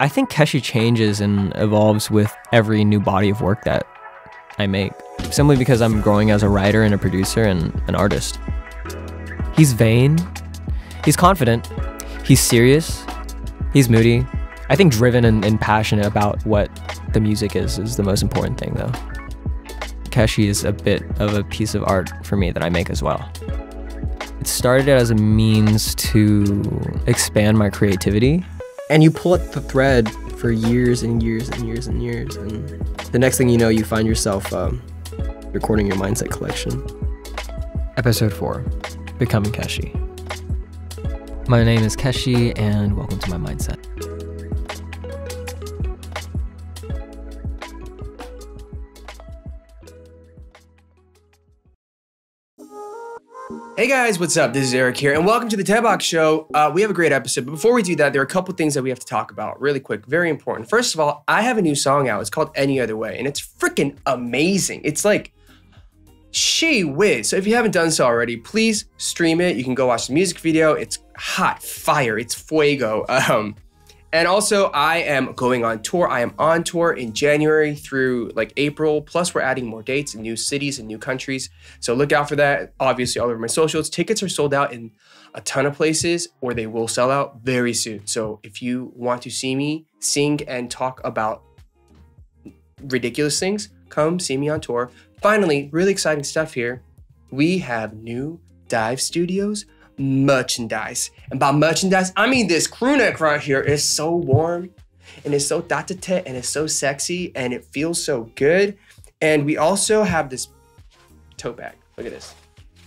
I think Keshi changes and evolves with every new body of work that I make, simply because I'm growing as a writer and a producer and an artist. He's vain, he's confident, he's serious, he's moody. I think driven and, and passionate about what the music is is the most important thing, though. Keshi is a bit of a piece of art for me that I make as well. It started as a means to expand my creativity and you pull at the thread for years and years and years and years and the next thing you know you find yourself um, recording your mindset collection episode 4 becoming keshi my name is keshi and welcome to my mindset guys, what's up? This is Eric here, and welcome to the Tebox Show. Uh, we have a great episode, but before we do that, there are a couple things that we have to talk about really quick, very important. First of all, I have a new song out. It's called Any Other Way, and it's freaking amazing. It's like, she whiz. So if you haven't done so already, please stream it. You can go watch the music video. It's hot fire. It's fuego. Um, and also, I am going on tour. I am on tour in January through like April. Plus, we're adding more dates in new cities and new countries. So look out for that. Obviously, all over my socials. Tickets are sold out in a ton of places, or they will sell out very soon. So if you want to see me sing and talk about ridiculous things, come see me on tour. Finally, really exciting stuff here. We have new dive studios merchandise. And by merchandise, I mean this crew neck right here is so warm and it's so tatete and it's so sexy and it feels so good. And we also have this tote bag. Look at this.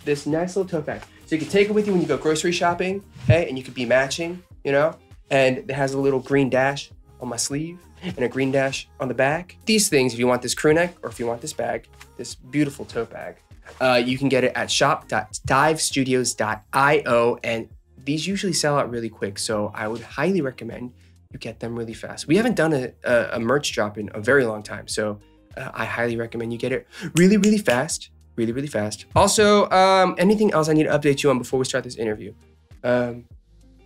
This nice little tote bag. So you can take it with you when you go grocery shopping, hey, And you could be matching, you know? And it has a little green dash on my sleeve and a green dash on the back. These things, if you want this crew neck or if you want this bag, this beautiful tote bag, uh, you can get it at shop.divestudios.io, and these usually sell out really quick. So I would highly recommend you get them really fast. We haven't done a, a, a merch drop in a very long time, so uh, I highly recommend you get it really, really fast, really, really fast. Also, um, anything else I need to update you on before we start this interview? Um,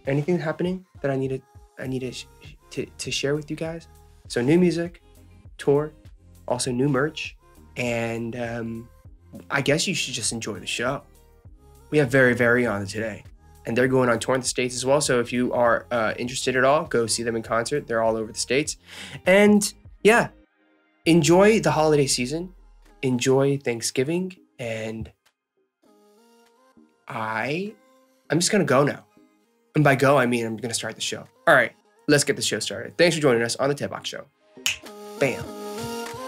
anything happening that I need to I need to, to to share with you guys? So new music, tour, also new merch, and um, I guess you should just enjoy the show. We have Very Very on today, and they're going on tour in the States as well. So if you are uh, interested at all, go see them in concert. They're all over the States. And yeah, enjoy the holiday season, enjoy Thanksgiving, and I, I'm just going to go now. And by go, I mean I'm going to start the show. All right, let's get the show started. Thanks for joining us on The Ted Box Show. Bam.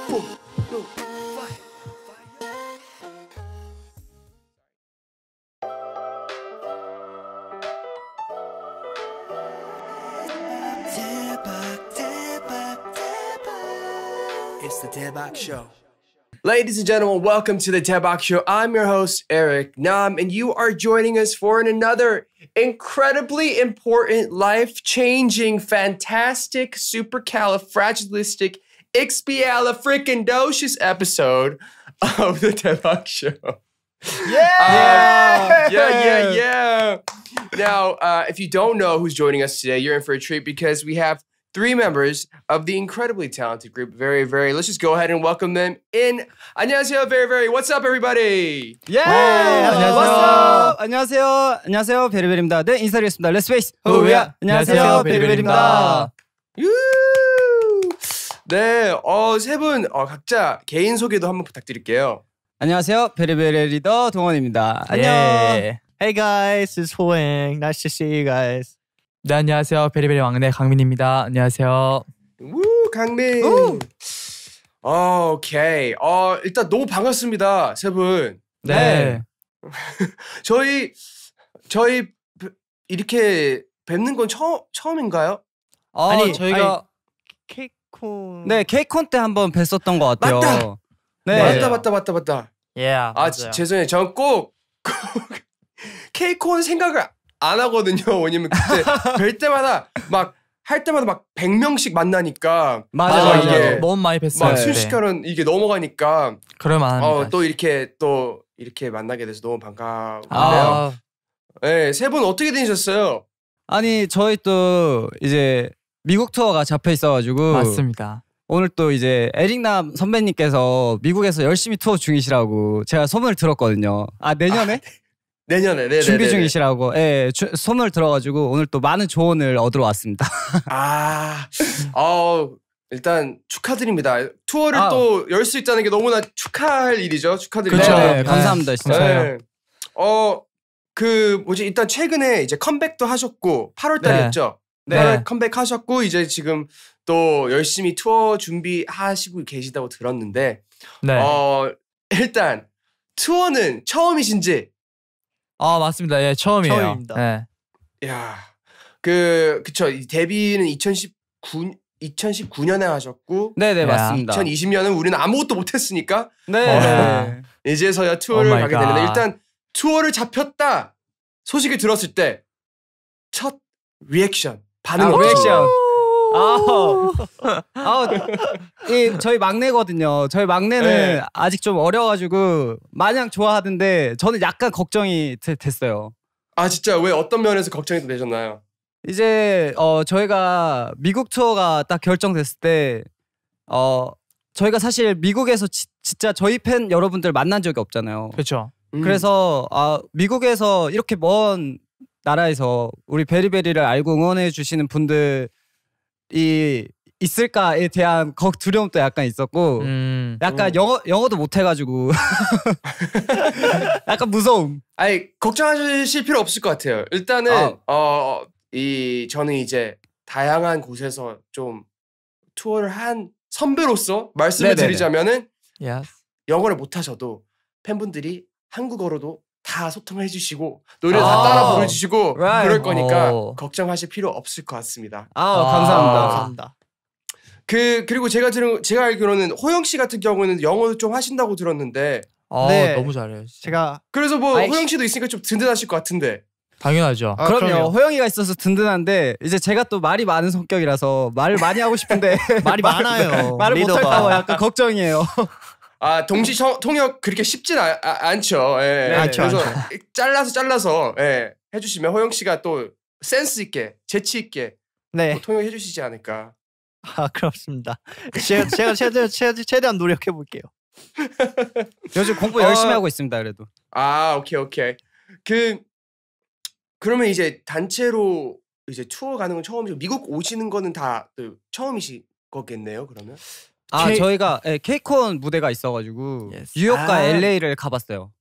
Boom. Show. Ladies and gentlemen, welcome to the Tebak Show. I'm your host, Eric Nam, and you are joining us for another incredibly important, life changing, fantastic, supercalifragilistic, expialifricandocious episode of the Tebak Show. Yeah! Um, yeah, yeah, yeah. Now, uh, if you don't know who's joining us today, you're in for a treat because we have three members of the incredibly talented group Very Very. Let's just go ahead and welcome them in. 안녕하세요, Very Very. What's up, everybody? Yeah. 안녕하세요. What's up? 안녕하세요. 안녕하세요, 베리베리입니다. 네, 인사드리겠습니다. Let's face. 호우야. 안녕하세요, 베리베리입니다. 네, 어, 세 분, 어, 각자 개인 소개도 한번 부탁드릴게요. 안녕하세요, 베리베리 리더 동원입니다. 안녕. Hey guys, it's Ho Nice to see you guys. 네 안녕하세요 베리베리 왕래 강민입니다. 안녕하세요. 우 강민. 우! 오케이. 어 일단 너무 반갑습니다 세 분. 네. 네. 저희 저희 이렇게 뵙는 건 처음 처음인가요? 아, 아니 저희가 케이콘 네 케이콘 때 한번 뵀었던 것 같아요. 맞다. 네. 네. 맞다 맞다 맞다 맞다. 예. Yeah, 아 죄송해요. 전꼭 케이콘 생각을 안 하거든요. 왜냐면 그때 뵐 때마다 막 할 때마다 막 100명씩 만나니까 맞아, 맞아, 이게 너무 많이 뵀어요. 막 순식간은 네. 이게 넘어가니까 그럴만 어, 또 이렇게 또 이렇게 만나게 돼서 너무 반가운요 아. 네, 예, 세분 어떻게 되셨어요? 아니 저희 또 이제 미국 투어가 잡혀 있어가지고 맞습니다. 오늘 또 이제 에릭남 선배님께서 미국에서 열심히 투어 중이시라고 제가 소문을 들었거든요. 아 내년에? 아, 네. 내년에 네네네네. 준비 네, 네, 네. 중이시라고 예, 주, 소을 들어가지고 오늘 또 많은 조언을 얻으러 왔습니다. 아, 어, 일단 축하드립니다. 투어를 아. 또열 수 있다는 게 너무나 축하할 일이죠. 축하드립니다. 그렇죠. 네, 감사합니다. 진짜. 네. 어, 그 뭐지 일단 최근에 이제 컴백도 하셨고 8월달이었죠. 네. 네. 컴백하셨고 이제 지금 또 열심히 투어 준비하시고 계시다고 들었는데 네. 어, 일단 투어는 처음이신지 아 맞습니다. 예 처음이에요. 처음입니다. 예. 야, 그 그쵸 데뷔는 2019 2019년에 하셨고 네네 맞습니다. 2020년은 우리는 아무것도 못했으니까 네. 네. 이제서야 투어를 o 가게 되는데 일단 투어를 잡혔다 소식을 들었을 때 첫 리액션 반응 아, 리액션 아우. 아우. 이 저희 막내거든요. 저희 막내는 네. 아직 좀 어려가지고 마냥 좋아하던데 저는 약간 걱정이 되, 됐어요. 아 진짜 왜 어떤 면에서 걱정이 되셨나요? 이제 어 저희가 미국 투어가 딱 결정됐을 때 어 저희가 사실 미국에서 지, 진짜 저희 팬 여러분들 만난 적이 없잖아요. 그렇죠. 음. 그래서 아 미국에서 이렇게 먼 나라에서 우리 베리베리를 알고 응원해 주시는 분들 이 있을까에 대한 두려움도 약간 있었고 음. 약간 음. 영어 영어도 못 해가지고 약간 무서움. 아니 걱정하실 필요 없을 것 같아요. 일단은 아. 어이 저는 이제 다양한 곳에서 좀 투어를 한 선배로서 말씀을 네네네. 드리자면은 yes. 영어를 못 하셔도 팬분들이 한국어로도 다 소통해 주시고 노래 아. 다 따라 불러 주시고 right. 그럴 거니까 오. 어. 걱정하실 필요 없을 것 같습니다. 아, 아 감사합니다. 감사합니다. 그 그리고 제가 들은 제가 알기로는 호영 씨 같은 경우는 영어도 좀 하신다고 들었는데 아, 네. 너무 잘해요. 제가 그래서 뭐 아이씨. 호영 씨도 있으니까 좀 든든하실 것 같은데. 당연하죠. 아, 그럼요. 그럼요. 호영이가 있어서 든든한데 이제 제가 또 말이 많은 성격이라서 말을 많이 하고 싶은데 말이 많아요. 말을 못할까 봐 약간 걱정이에요. 아 동시 통역 그렇게 쉽진 아, 아, 않죠. 예. 네. 않죠. 그래서 않죠. 잘라서 잘라서 예. 해주시면 허영 씨가 또 센스 있게 재치 있게 네. 통역해 주시지 않을까. 아 그렇습니다. 제가 제가 최대한, 최대한 노력해 볼게요. 요즘 공부 아. 열심히 어... 하고 있습니다. 그래도. 아 오케이 오케이. 그 그러면 이제 단체로 이제 투어 가는 건처음이죠 미국 오시는 거는 다 처음이시 거겠네요. 그러면. 아 K... 저희가 네, 예, 케이콘 무대가 있어가지고 yes. 뉴욕과 아. LA를 가봤어요.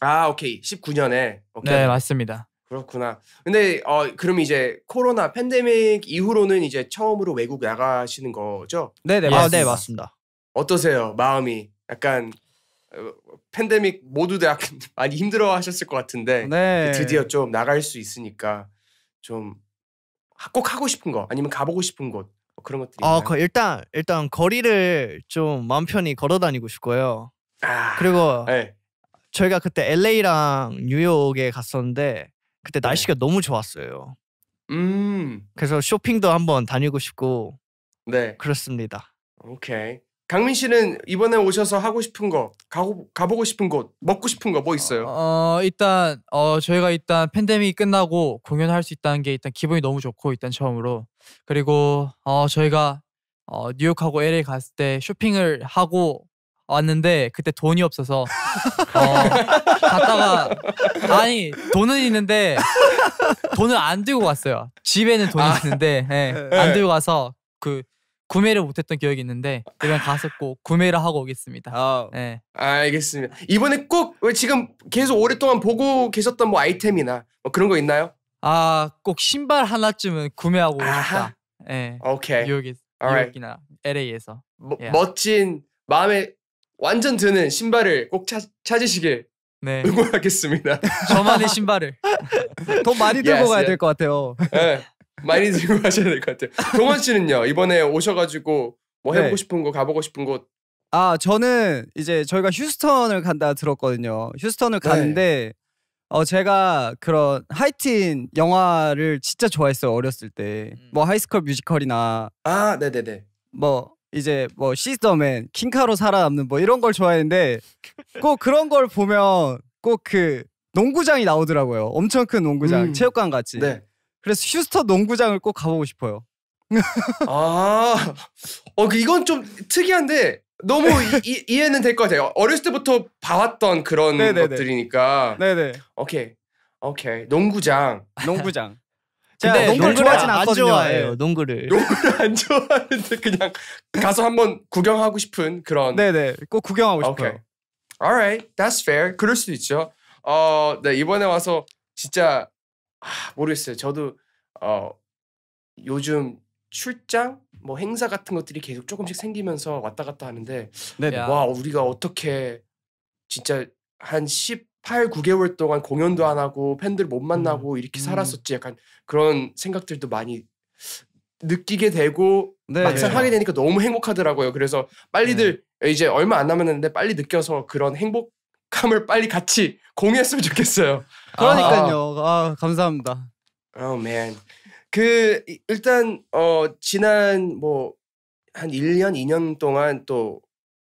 아 오케이 19년에 오케이. 네 맞습니다. 그렇구나. 근데 어 그럼 이제 코로나 팬데믹 이후로는 이제 처음으로 외국 나가시는 거죠? 네네 예, 맞습 아, 네 맞습니다. 어떠세요 마음이 약간 어, 팬데믹 모두 다 많이 힘들어하셨을 것 같은데 네. 드디어 좀 나갈 수 있으니까 좀 꼭 하고 싶은 거 아니면 가보고 싶은 곳뭐 그런 것들이 어, 일단 일단 거리를 좀 마음 편히 걸어 다니고 싶고요. 아, 그리고 네. 저희가 그때 LA랑 뉴욕에 갔었는데 그때 네. 날씨가 네. 너무 좋았어요. 음. 그래서 쇼핑도 한번 다니고 싶고 네. 그렇습니다. 오케이. 강민 씨는 이번에 오셔서 하고 싶은 거, 가고, 가보고 싶은 곳, 먹고 싶은 거 뭐 있어요? 어, 일단 어, 저희가 일단 팬데믹 끝나고 공연할 수 있다는 게 일단 기분이 너무 좋고 일단 처음으로 그리고 어, 저희가 어, 뉴욕하고 LA 갔을 때 쇼핑을 하고 왔는데 그때 돈이 없어서 어, 갔다가 아니 돈은 있는데 돈을 안 들고 갔어요. 집에는 돈이 아, 있는데 네, 네. 안 네. 들고 가서 그 구매를 못했던 기억이 있는데 이번 가서 꼭 구매를 하고 오겠습니다. 아, 네. 알겠습니다. 이번에 꼭 지금 계속 오랫동안 보고 계셨던 뭐 아이템이나 뭐 그런 거 있나요? 아꼭 신발 하나쯤은 구매하고 싶다. 예. 오케이. 뉴욕에 Alright. LA에서. 뭐, yeah. 예. 멋진 마음에 완전 드는 신발을 꼭 찾, 찾으시길 네. 응원하겠습니다. 저만의 신발을 돈 많이 들고 yes, 가야 yeah. 될것 같아요. 네. 많이 들고 가셔야 될 것 같아요. 동원 씨는요 이번에 오셔가지고 뭐 해보고 네. 싶은 거 가보고 싶은 곳. 아 저는 이제 저희가 휴스턴을 간다 들었거든요. 휴스턴을 네. 갔는데 어 제가 그런 하이틴 영화를 진짜 좋아했어요 어렸을 때. 음. 뭐 하이스쿨 뮤지컬이나 아, 네, 네, 네. 뭐 이제 뭐 시스터맨, 킹카로 살아남는 뭐 이런 걸 좋아했는데 꼭 그런 걸 보면 꼭 그 농구장이 나오더라고요. 엄청 큰 농구장, 음. 체육관 같이. 네. 그래서 휴스턴 농구장을 꼭 가보고 싶어요. 아, 어, 그 이건 좀 특이한데 너무 이, 이 해는 될 것 같아요. 어렸을 때부터 봐왔던 그런 네네네. 네, 네. 것들이니까. 네네. 네. 오케이. 오케이. 농구장. 농구장. 제가 근데 농구를 좋아하진 않거든요. 좋아해요. 예. 농구를. 농구를 안 좋아하는데 그냥 가서 한번 구경하고 싶은 그런. 네네. 꼭 구경하고 싶어요. Okay. Alright, that's fair. 그럴 수도 있죠. 어, 네 이번에 와서 진짜 아, 모르겠어요. 저도 어 요즘 출장 뭐 행사 같은 것들이 계속 조금씩 생기면서 왔다 갔다 하는데 네네. 와 우리가 어떻게 진짜 한 18, 9개월 동안 공연도 안 하고 팬들 못 음. 만나고 음. 이렇게 살았었지 약간 그런 생각들도 많이 느끼게 되고 네. 막상 하게 되니까 너무 행복하더라고요. 그래서 빨리들 네. 이제 얼마 안 남았는데 빨리 느껴서 그런 행복함을 빨리 같이 공유했으면 좋겠어요. 아. 그러니까요. 아, 아 감사합니다. Oh man. 그 일단 어 지난 뭐 한 1년 2년 동안 또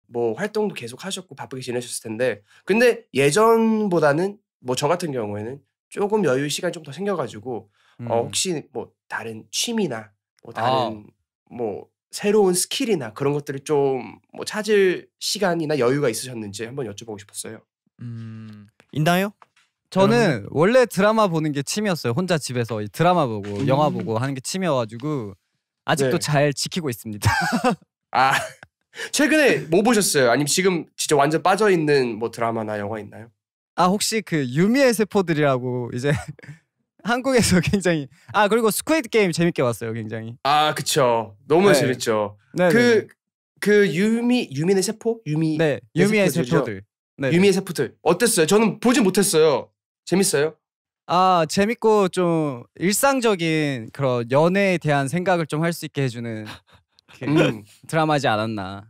뭐 활동도 계속 하셨고 바쁘게 지내셨을 텐데 근데 예전보다는 뭐 저 같은 경우에는 조금 여유 시간 좀더 생겨가지고 어, 음. 어 혹시 뭐 다른 취미나 뭐 아. 다른 아. 뭐 새로운 스킬이나 그런 것들을 좀 뭐 찾을 시간이나 여유가 있으셨는지 한번 여쭤보고 싶었어요. 음 있나요? 저는 그럼... 원래 드라마 보는 게 취미였어요. 혼자 집에서 드라마 보고 음... 영화 보고 하는 게 취미여가지고 아직도 네. 잘 지키고 있습니다. 아 최근에 뭐 보셨어요? 아니면 지금 진짜 완전 빠져 있는 뭐 드라마나 영화 있나요? 아 혹시 그 유미의 세포들이라고 이제 한국에서 굉장히 아 그리고 스퀘이드 게임 재밌게 봤어요 굉장히 아 그쵸 너무 네. 재밌죠 그그 네, 네, 네. 그 유미 유미의 세포 유미 네 유미의 세포들 네. 유미의 세포들 어땠어요? 저는 보진 못했어요 재밌어요? 아 재밌고 좀 일상적인 그런 연애에 대한 생각을 좀 할 수 있게 해주는 음. 드라마지 않았나.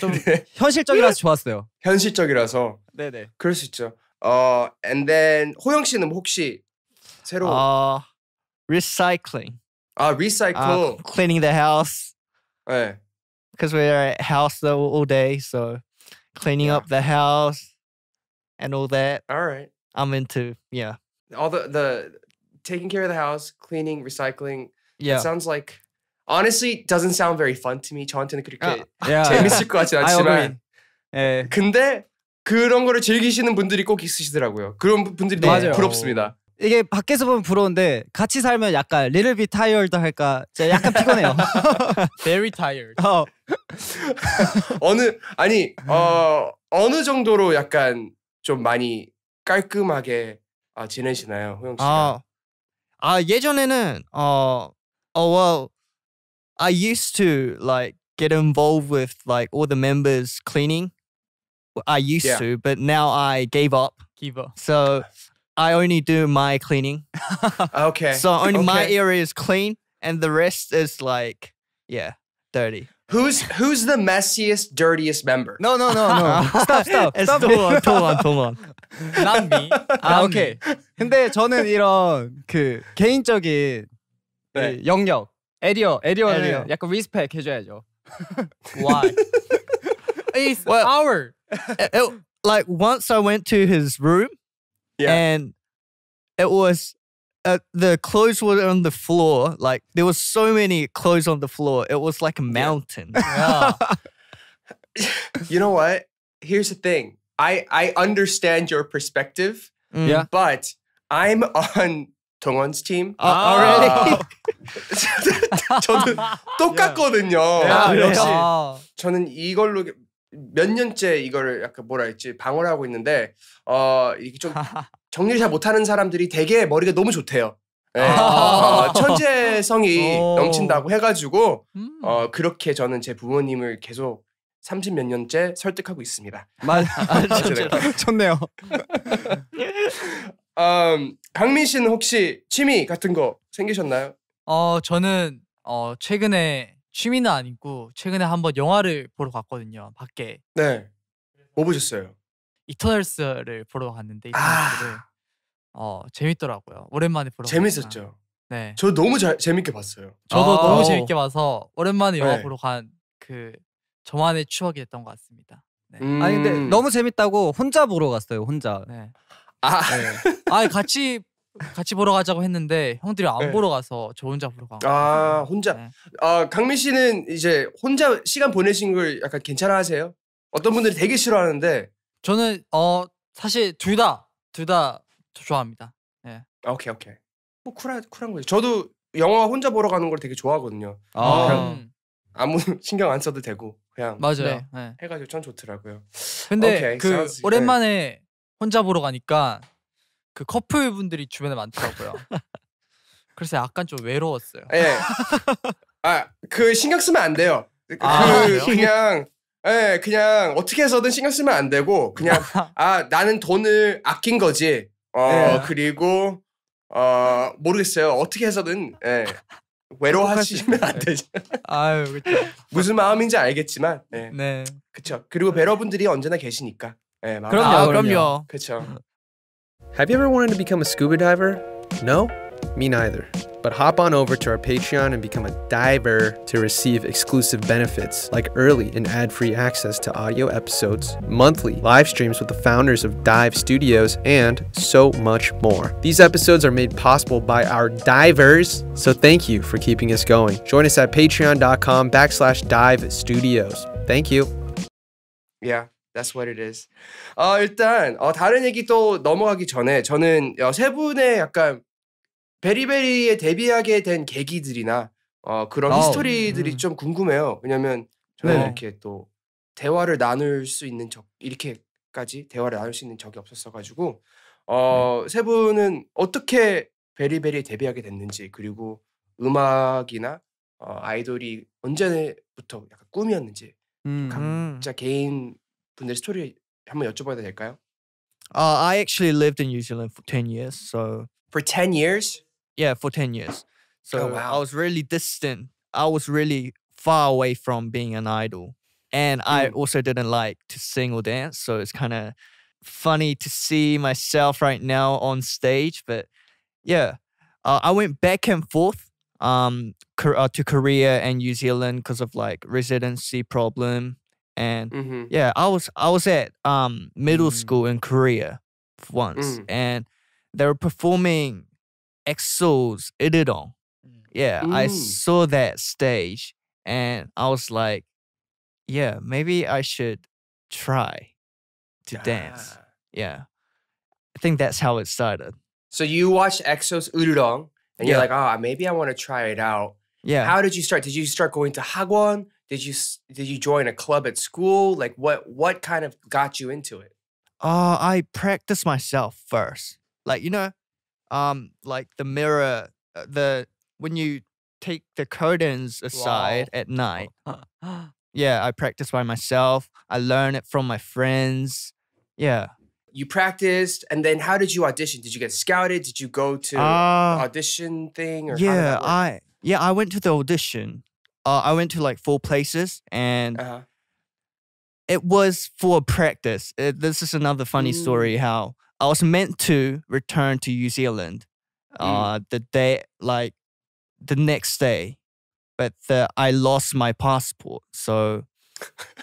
좀 현실적이라서 좋았어요. 현실적이라서. 네네. 그럴 수 있죠. 어, and then 호영 씨는 혹시 새로 아 uh, recycling. 아 recycle. Uh, cleaning the house. 네. Because we're at house all day, so cleaning yeah. up the house and all that. All right. I'm into yeah. All the the taking care of the house, cleaning, recycling. Yeah. It sounds like honestly doesn't sound very fun to me. 저한테는 그렇게 아, 재밌을 것같지 않지만. 예. 근데 그런 거를 즐기시는 분들이 꼭 있으시더라고요. 그런 분들이 너무 부럽습니다. 이게 밖에서 보면 부러운데 같이 살면 약간 little bit tired 할까 약간 피곤해요. Very tired. 어. 어느 아니 어 어느 정도로 약간 좀 많이 깔끔하게 아, 지내시나요, 호영 아, 아 예전에는 어, oh well, I used to like get involved with like all the members cleaning. I used yeah. to, but now I gave up. Give up. So I only do my cleaning. okay. So only okay. my area is clean, and the rest is like yeah, dirty. Who's who's the messiest, dirtiest member? No, no, no, no. stop, stop. stop. 동원, 동원, 동원. Not me. 아, 오케이. 근데 저는 이런 그 개인적인 네. 그 영역, 에리어, 에리어는 에리어. 약간 리스펙 해줘야죠. Why? It's well, our. It, it, like once I went to his room, yeah. and it was uh, the clothes were on the floor. Like there was so many clothes on the floor. It was like a mountain. Yeah. you know what? Here's the thing. I I understand your perspective. Mm. Yeah. But I'm on 동원's team. 아, oh, already. Oh, ah. 저는 똑같거든요. Yeah. 역시 아. 저는 이걸로 몇 년째 이거를 약간 뭐라 했지 방어를 하고 있는데 어 이게 좀 정리를 잘 못하는 사람들이 되게 머리가 너무 좋대요. 네. 아~ 어, 천재성이 어. 넘친다고 해가지고 음. 어, 그렇게 저는 제 부모님을 계속 30 몇 년째 설득하고 있습니다. 맞, 아, 아 좋네요. 음, 강민 씨는 혹시 취미 같은 거 생기셨나요? 어, 저는 어, 최근에 취미는 아니고 최근에 한번 영화를 보러 갔거든요. 밖에. 네. 뭐 보셨어요? 이터널스를 보러 갔는데 이터널스를 아. 어, 재밌더라고요. 오랜만에 보러 재밌었죠. 갔구나. 네. 저 너무 잘 재밌게 봤어요. 저도 아. 너무 어. 재밌게 봐서 오랜만에 영화 네. 보러 간 그 저만의 추억이 됐던 것 같습니다. 네. 음. 아니 근데 음. 너무 재밌다고 혼자 보러 갔어요. 혼자. 네. 아, 네. 아니, 같이 같이 보러 가자고 했는데 형들이 안 네. 보러 가서 저 혼자 보러 간 아, 거예요. 아 혼자. 네. 아 강민 씨는 이제 혼자 시간 보내신 걸 약간 괜찮아하세요? 어떤 분들이 되게 싫어하는데 저는 어 사실 둘 다 둘 다 좋아합니다. 예. 아, 오케이 오케이. 뭐 쿨한 쿨한 거죠. 저도 영화 혼자 보러 가는 걸 되게 좋아하거든요. 아. 뭐 그냥 음. 아무 신경 안 써도 되고 그냥 맞아요. 네. 예. 해가지고 전 좋더라고요. 근데 오케이, 그 sounds, 오랜만에 네. 혼자 보러 가니까 그 커플 분들이 주변에 많더라고요. 그래서 약간 좀 외로웠어요. 예. 네. 아, 아그 신경 쓰면 안 돼요. 아, 그 아, 그냥 예, 그냥 어떻게 해서든 신경 쓰면 안 되고 그냥 아 나는 돈을 아낀 거지. 어 네. 그리고 어 모르겠어요. 어떻게 해서든 예. 외로워하시면 안 예. 되죠. 아유, 그렇죠. 무슨 마음인지 알겠지만. 예. 네. 그렇죠. 그리고 배러분들이 언제나 계시니까. 예, 그럼요, 아, 그럼요. 그렇죠. Have you ever wanted to become a scuba diver? No? Me neither. But hop on over to our Patreon and become a diver to receive exclusive benefits like early and ad free access to audio episodes, monthly live streams with the founders of Dive Studios, and so much more. These episodes are made possible by our divers, so thank you for keeping us going. Join us at patreon.com backslash dive studios. Thank you. Yeah. That's what it is. 어, 일단 어, 다른 얘기 또 넘어가기 전에 저는 어, 세 분의 약간 베리베리에 데뷔하게 된 계기들이나 어, 그런 아우, 히스토리들이 음. 좀 궁금해요. 왜냐면 저는 네. 이렇게 또 대화를 나눌 수 있는 적 이렇게까지 대화를 나눌 수 있는 적이 없었어가지고 어, 네. 세 분은 어떻게 베리베리에 데뷔하게 됐는지 그리고 음악이나 어, 아이돌이 언제부터 약간 꿈이었는지 음. 각자 개인 분들 의 스토리 한번 여쭤봐도 될까요? Uh, I actually lived in New Zealand for 10 years, so for 10 years? yeah, for 10 years. Oh, so oh, wow. I was really distant. I was really far away from being an idol. And mm. I also didn't like to sing or dance. So it's kind of funny to see myself right now on stage. But yeah, uh, I went back and forth um, uh, to Korea and New Zealand because of like residency problem. And mm -hmm. yeah, I was I was at um, middle mm. school in Korea once, mm. and they were performing EXO's Ididon. Mm. Yeah, Ooh. I saw that stage and I was like, yeah, maybe I should try to yeah. dance. Yeah. I think that's how it started. So you watched EXO's Ududong and yeah. you're like, oh, maybe I want to try it out. Yeah. How did you start? Did you start going to Hagwon? Did you did you join a club at school? Like what what kind of got you into it? Uh, I practiced myself first. Like you know, um, like the mirror, uh, the when you take the curtains aside wow. at night. Uh, yeah, I practice by myself. I learn it from my friends. Yeah. You practiced, and then how did you audition? Did you get scouted? Did you go to uh, audition thing? yeah, I yeah I went to the audition. Uh, I went to like four places, and uh-huh. it was for practice. It, this is another funny mm. story. How I was meant to return to New Zealand mm. uh, mm. the day, like the next day, but the, I lost my passport. So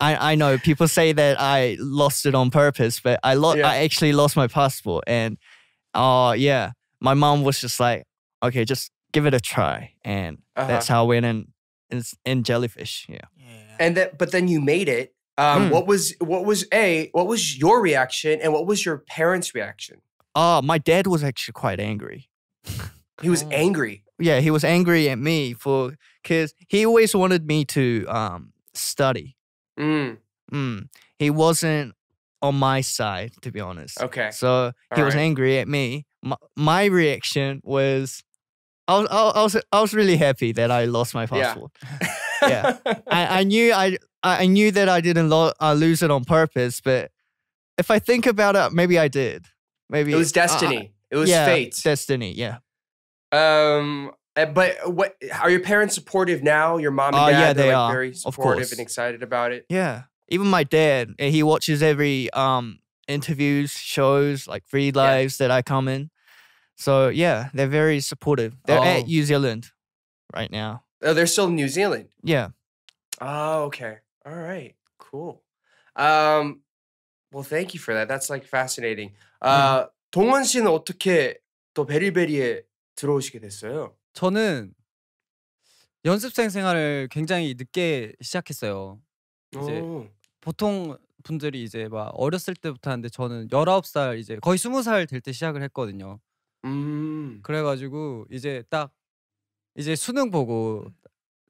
I, I know people say that I lost it on purpose, but I lost yeah. I actually lost my passport. And uh, yeah, my mom was just like, okay, just give it a try. And uh -huh. that's how I went in, in, in Jellyfish. Yeah. yeah. And that, but then you made it um, mm. What was what was a what was your reaction and what was your parents' reaction? Uh, my dad was actually quite angry. he was oh. angry. Yeah, he was angry at me for because he always wanted me to um, study. Mm. Mm. He wasn't on my side, to be honest. Okay. So he was angry at me. My, my reaction was, I was, I was, I was really happy that I lost my passport. Yeah. yeah, I, I knew I I knew that I didn't lo- uh, lose it on purpose, but if I think about it, maybe I did. Maybe it was destiny. Uh, it was yeah, fate. Destiny. Yeah. Um. Eh, but what are your parents supportive now? Your mom and uh, dad yeah, they like are very supportive and excited about it. Yeah. Even my dad, eh, he watches every um interviews, shows, like free lives yeah. that I come in. So yeah, they're very supportive. They're oh. at New Zealand right now. Oh, they're still in New Zealand. Yeah. Oh, okay. All right. Cool. Um, well, thank you for that. That's like fascinating. 아, 음. 동원 씨는 어떻게 또 베리베리에 들어오시게 됐어요? 저는 연습생 생활을 굉장히 늦게 시작했어요. 이제 오. 보통 분들이 이제 막 어렸을 때부터 하는데 저는 19살 이제 거의 20살 될 때 시작을 했거든요. 음. 그래가지고 이제 딱 이제 수능 보고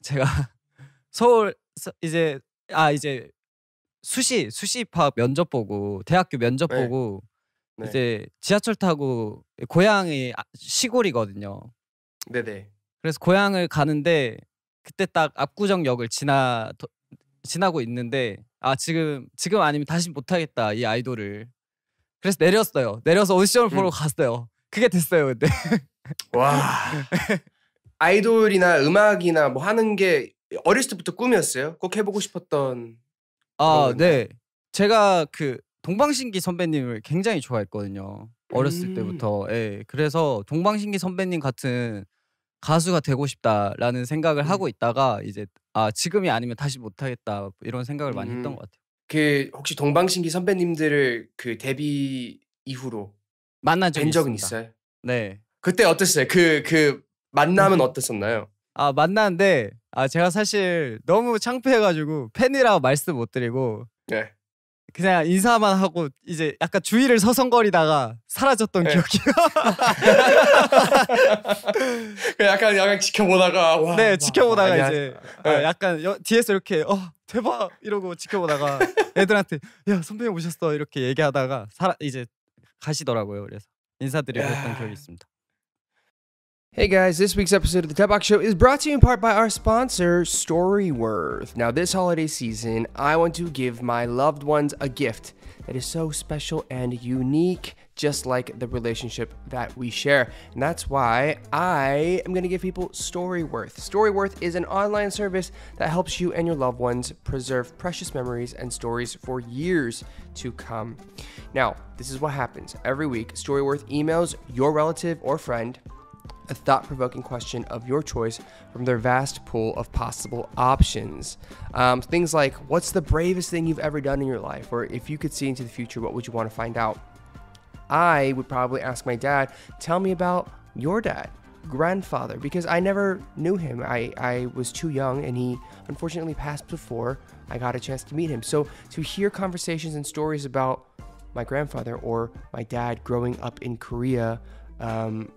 제가 서울 이제 아 이제 수시 수시파 면접 보고 대학교 면접 네. 보고 네. 이제 지하철 타고 고향이 아 시골이거든요. 네네. 그래서 고향을 가는데 그때 딱 압구정역을 지나 도, 지나고 있는데 아 지금 지금 아니면 다시 못하겠다 이 아이돌을 그래서 내렸어요. 내려서 오디션을 보러 음. 갔어요. 그게 됐어요 근데. 와. 네. 아이돌이나 음악이나 뭐 하는 게 어렸을 때부터 꿈이었어요? 꼭 해보고 싶었던 아, 네. 제가 그 동방신기 선배님을 굉장히 좋아했거든요. 어렸을 음. 때부터. 예. 그래서 동방신기 선배님 같은 가수가 되고 싶다라는 생각을 음. 하고 있다가 이제 아, 지금이 아니면 다시 못 하겠다. 이런 생각을 많이 했던 음. 것 같아요. 그 혹시 동방신기 선배님들을 그 데뷔 이후로 만난 적 적은 있어요 네. 그때 어땠어요? 그그 그 만남은 음. 어땠었나요? 아 만났는데 아 제가 사실 너무 창피해가지고 팬이라고 말씀 못 드리고 네. 그냥 인사만 하고 이제 약간 주위를 서성거리다가 사라졌던 네. 기억이. 약간 약간 지켜보다가 와, 네 지켜보다가 와, 이제 아, 네. 약간 여, 뒤에서 이렇게 어 대박 이러고 지켜보다가 애들한테 야 선배님 오셨어 이렇게 얘기하다가 살아 이제 가시더라고요. 그래서 인사드리고 했던 기억이 있습니다. Hey guys, this week's episode of the Tub Box Show is brought to you in part by our sponsor, Storyworth. Now, this holiday season, I want to give my loved ones a gift that is so special and unique, just like the relationship that we share. And that's why I am going to give people Storyworth. Storyworth is an online service that helps you and your loved ones preserve precious memories and stories for years to come. Now, this is what happens every week Storyworth emails your relative or friend a thought provoking question of your choice from their vast pool of possible options. Um, things like, what's the bravest thing you've ever done in your life? Or if you could see into the future, what would you want to find out? I would probably ask my dad, tell me about your dad, grandfather, because I never knew him. I, I was too young and he unfortunately passed before I got a chance to meet him. So to hear conversations and stories about my grandfather or my dad growing up in Korea um,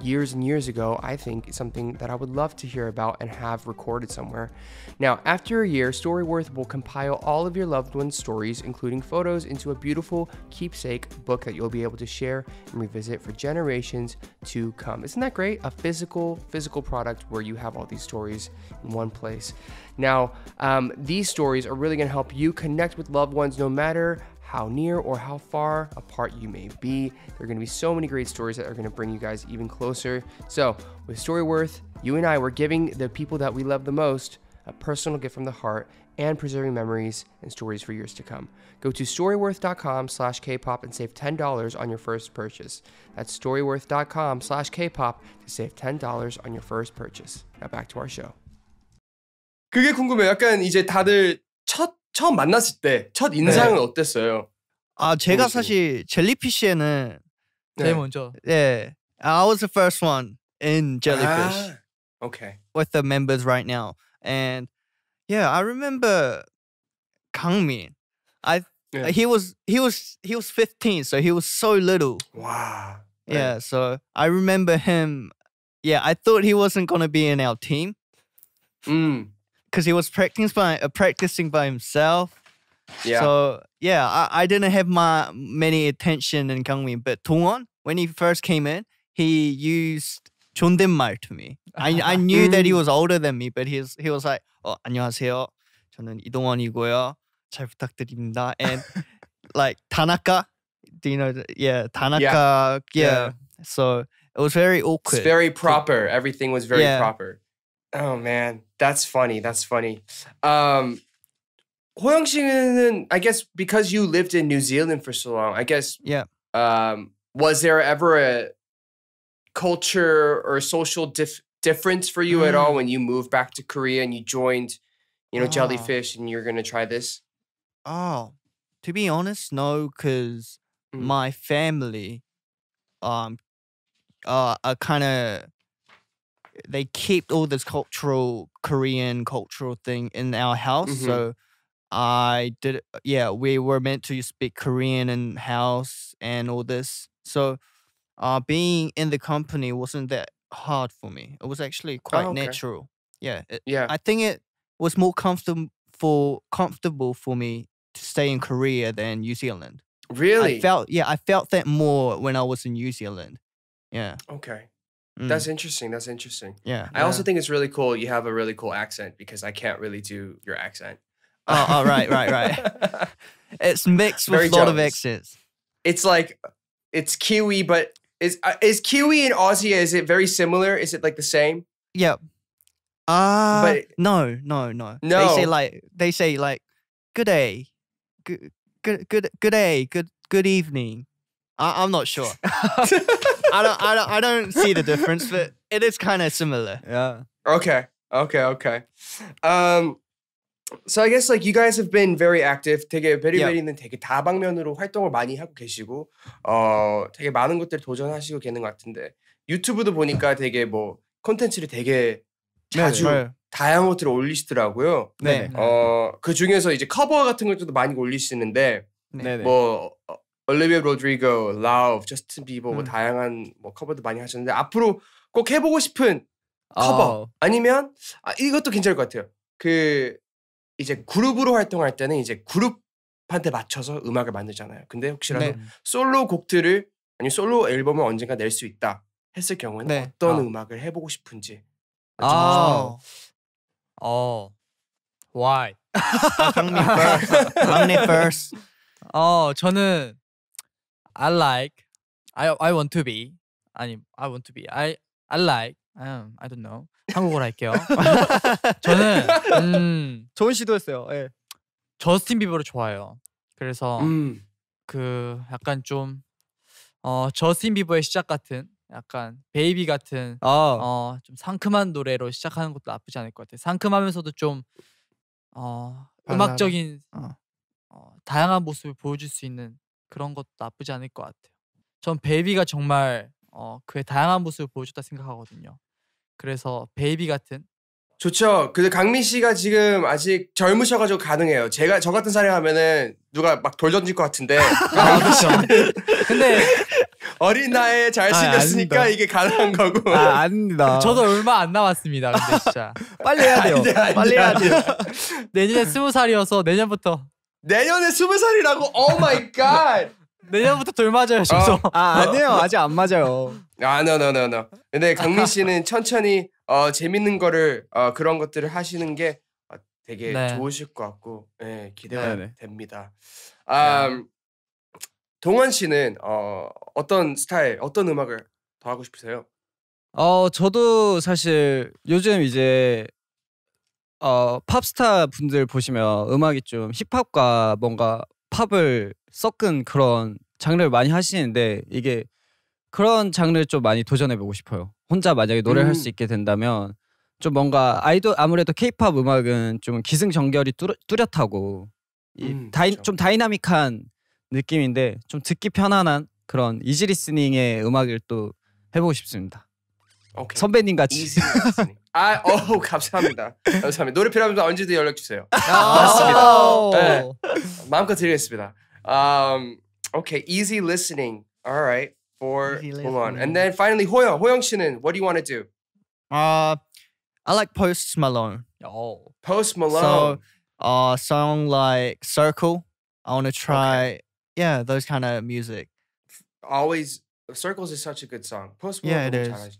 years and years ago, I think is something that I would love to hear about and have recorded somewhere. Now, after a year, Storyworth will compile all of your loved ones' stories, including photos, into a beautiful keepsake book that you'll be able to share and revisit for generations to come. Isn't that great? A physical, physical product where you have all these stories in one place. Now, um, these stories are really going to help you connect with loved ones no matter how near or how far apart you may be. There are going to be so many great stories that are going to bring you guys even closer. So, with Storyworth, you and I were giving the people that we love the most a personal gift from the heart and preserving memories and stories for years to come. Go to storyworth.com slash kpop and save $10 on your first purchase. That's storyworth.com slash kpop to save $10 on your first purchase. Now back to our show. 그게 궁금해요. 약간 이제 다들 첫 처음 만났을 때 첫 인상은 어땠어요? 아 제가 사실 젤리피쉬에는 제일 먼저 예 I was the first one in Jellyfish. Ah, okay. With the members right now. And yeah, I remember Kangmin. I yeah. he was he was he was 15, so he was so little. Wow. Yeah, yeah, so I remember him. Yeah, I thought he wasn't gonna be in our team. Mm. because he was practicing by uh, practicing by himself. Yeah. So yeah, I, I didn't have my many attention in Gangmin, but Tongwon when he first came in, he used 존댓말 to me. I I knew that he mm. was older than me, but he was he was like, oh, 안녕하세요, 저는 이동원이고요, 잘 부탁드립니다." And like Tanaka, do you know? Yeah, Tanaka. Yeah. yeah. yeah. So it was very awkward. It's very proper. Everything was very yeah. proper. Oh man, that's funny. That's funny. Um, 호영 I guess because you lived in New Zealand for so long, I guess yeah. Um, was there ever a culture or social dif difference for you mm. at all mm. when you moved back to Korea and you joined, you know, oh. Jellyfish and you're gonna try this? Oh, to be honest, no, because mm. my family, um, uh, are kind of they kept all this cultural Korean cultural thing in our house. Mm-hmm. So I did yeah, we were meant to speak Korean in house and all this. So uh being in the company wasn't that hard for me. It was actually quite oh, okay. natural. Yeah. It, yeah. I think it was more comfortable for comfortable for me to stay in Korea than New Zealand. Really? I felt yeah, I felt that more when I was in New Zealand. Yeah. Okay. Mm. That's interesting. That's interesting. Yeah. I yeah. also think it's really cool. You have a really cool accent because I can't really do your accent. Oh, oh right, right, right. it's mixed with a lot of accents. It's like it's Kiwi, but is uh, is Kiwi and Aussie? Is it very similar? Is it like the same? Yep. Ah, uh, no, no, no. No. They say like they say like good day, good good good good day, good good evening. I, I'm not sure. I don't, I don't, I don't see the difference, but it is kind of similar. Yeah. Okay. Okay. Okay. Um. So I guess like you guys have been very active. 되게 베리베리는 되게 다방면으로 활동을 많이 하고 계시고 어 되게 많은 것들 도전하시고 계는 것 같은데 유튜브도 보니까 되게 뭐 콘텐츠를 되게 자주 네, 다양한 것들을 올리시더라고요. 네. 어 그 중에서 이제 커버 같은 것들도 많이 올리시는데 네. 뭐 올리비아 로드리고, 라우브, 저스틴 비버 음. 뭐 다양한 뭐 커버도 많이 하셨는데 앞으로 꼭 해보고 싶은 커버 아. 니면 아, 이것도 괜찮을 것 같아요. 그 이제 그룹으로 활동할 때는 이제 그룹한테 맞춰서 음악을 만들잖아요. 근데 혹시라도 네. 솔로 곡들을 아니 솔로 앨범을 언젠가 낼 수 있다 했을 경우에는 네. 어떤 아. 음악을 해보고 싶은지. 아, 어, why? 강립 아, first, 강립 first. 어, 저는 I like I I want to be 아니 I want to be I I like um, I don't know 한국어로 할게요. 저는 음, 좋은 시도였어요. 예. 저스틴 비버를 좋아해요. 그래서 음. 그 약간 좀 어, 저스틴 비버의 시작 같은 약간 베이비 같은 아. 어, 좀 상큼한 노래로 시작하는 것도 나쁘지 않을 것 같아요. 상큼하면서도 좀 어, 음악적인 어. 어, 다양한 모습을 보여줄 수 있는 그런 것도 나쁘지 않을 것 같아요. 전 베이비가 정말 어, 그의 다양한 모습을 보여줬다 생각하거든요. 그래서 베이비 같은 좋죠. 근데 강민 씨가 지금 아직 젊으셔가지고 가능해요. 제가 저 같은 사례 하면은 누가 막 돌 던질 것 같은데. 아, 그렇죠. 근데 어린 나이에 잘생겼으니까 아, 이게 가능한 거고. 아, 아닙니다. 저도 얼마 안 남았습니다. 근데 진짜 빨리 해야 돼요. 아니, 아니, 빨리 해야 돼요. 내년에 스무 살이어서 내년부터 내년에 스무 살이라고? 오 마이 갓. 내년부터 돌 맞아요, 저도. 아. 어. 아, 아니에요. 어. 아직 안 맞아요. 아, no, no, no, no. 근데 강민 씨는 천천히 어, 재밌는 거를 어, 그런 것들을 하시는 게 어, 되게 네. 좋으실 것 같고 예, 기대가 네네. 됩니다. 아, 네. 음, 동원 씨는 어, 어떤 스타일, 어떤 음악을 더 하고 싶으세요? 어, 저도 사실 요즘 이제 어, 팝스타 분들 보시면 음악이 좀 힙합과 뭔가 팝을 섞은 그런 장르를 많이 하시는데 이게 그런 장르를 좀 많이 도전해보고 싶어요. 혼자 만약에 노래를 음. 할수 있게 된다면 좀 뭔가 아이돌 아무래도 케이팝 음악은 좀 기승전결이 뚜, 뚜렷하고 음, 다이, 그렇죠. 좀 다이나믹한 느낌인데 좀 듣기 편안한 그런 이지 리스닝의 음악을 또 해보고 싶습니다. 오케이. 선배님 같이. 아, 어우, 감사합니다. 감사합니다. 노래 필요하면 언제든 연락 주세요. 맞습니다. 네, 마음껏 드리겠습니다. Um, okay, easy listening. All right, for hold on, and then finally Hoyeong. Hoyeong what do you want to do? Uh, I like Post Malone. Oh, Post Malone. So, uh, song like Circle. I want to try, okay. yeah, those kind of music. Always, Circles is such a good song. Post Malone. Yeah, it is.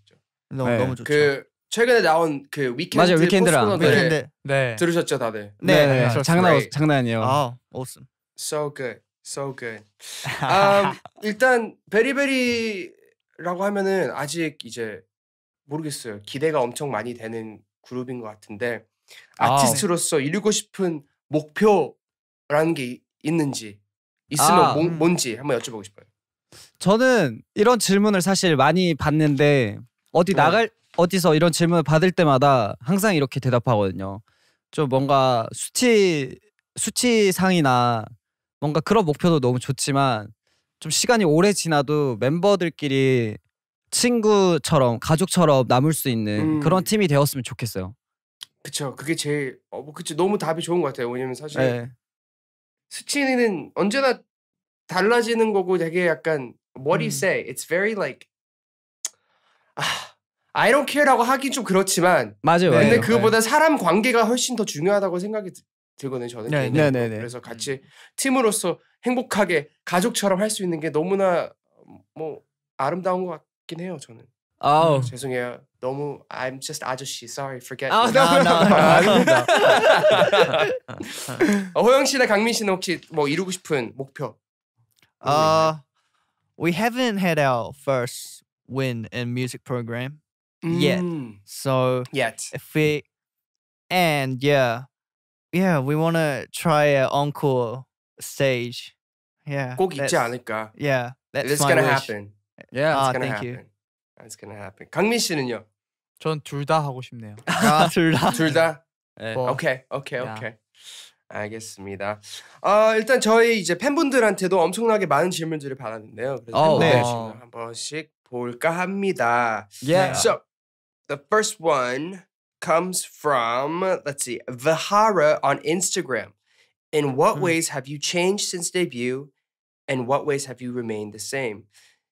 너무, 네. 너무 좋죠. 그 최근에 나온 그 위켄드 맞아요, 위켄드랑. 위켄드. 네. 들으셨죠 다들? 네, 네, 네. 네. 장난 great. 장난 아니에요. 아, awesome. So good, so good. 아, 일단 베리베리라고 하면은 아직 이제 모르겠어요. 기대가 엄청 많이 되는 그룹인 것 같은데 아티스트로서 이루고 싶은 목표라는 게 있는지 있으면 아, 뭐, 뭔지 한번 여쭤보고 싶어요. 저는 이런 질문을 사실 많이 받는데 어디 네. 나갈 어디서 이런 질문을 받을 때마다 항상 이렇게 대답하거든요. 좀 뭔가 수치 수치상이나 뭔가 그런 목표도 너무 좋지만 좀 시간이 오래 지나도 멤버들끼리 친구처럼 가족처럼 남을 수 있는 음. 그런 팀이 되었으면 좋겠어요. 그쵸. 그게 제일 어, 뭐 그치 너무 답이 좋은 것 같아요. 왜냐면 사실 네. 수치는 언제나 달라지는 거고 되게 약간 what do you say? It's very like 아, I don't care라고 하긴 좀 그렇지만 맞아요. 네. 근데 그보다 사람 관계가 훨씬 더 중요하다고 생각이 들거든요. 저는 네, 네, 네, 네, 그래서 같이 팀으로서 행복하게 가족처럼 할 수 있는 게 너무나 뭐 아름다운 것 같긴 해요. 저는. 아우 o 음, 죄송해요. 너무 I'm just 아저씨. Sorry, forget. 아, 나, 나, 아 호영 씨나 강민 씨는 혹시 뭐 이루고 싶은 목표? Uh, we haven't had our first win in music program. yet. Mm. So yet if we and yeah, yeah, we want to try an encore stage. Yeah, 꼭 있지 않을까. Yeah, that's it's gonna wish. happen. Yeah, it's 아, gonna happen. You. It's gonna happen. 강민 씨는요? 전둘다 하고 싶네요. 아, 둘 다. 둘 다. 네. 오케이, 오케이, 오케이. 알겠습니다. 아, 일단 저희 이제 팬분들한테도 엄청나게 많은 질문들을 받았는데요. 그래서 oh, 네. 한 번씩 볼까 합니다. Yeah. So, The first one comes from, let's see, Vihara on Instagram. In what hmm. ways have you changed since debut? And what ways have you remained the same?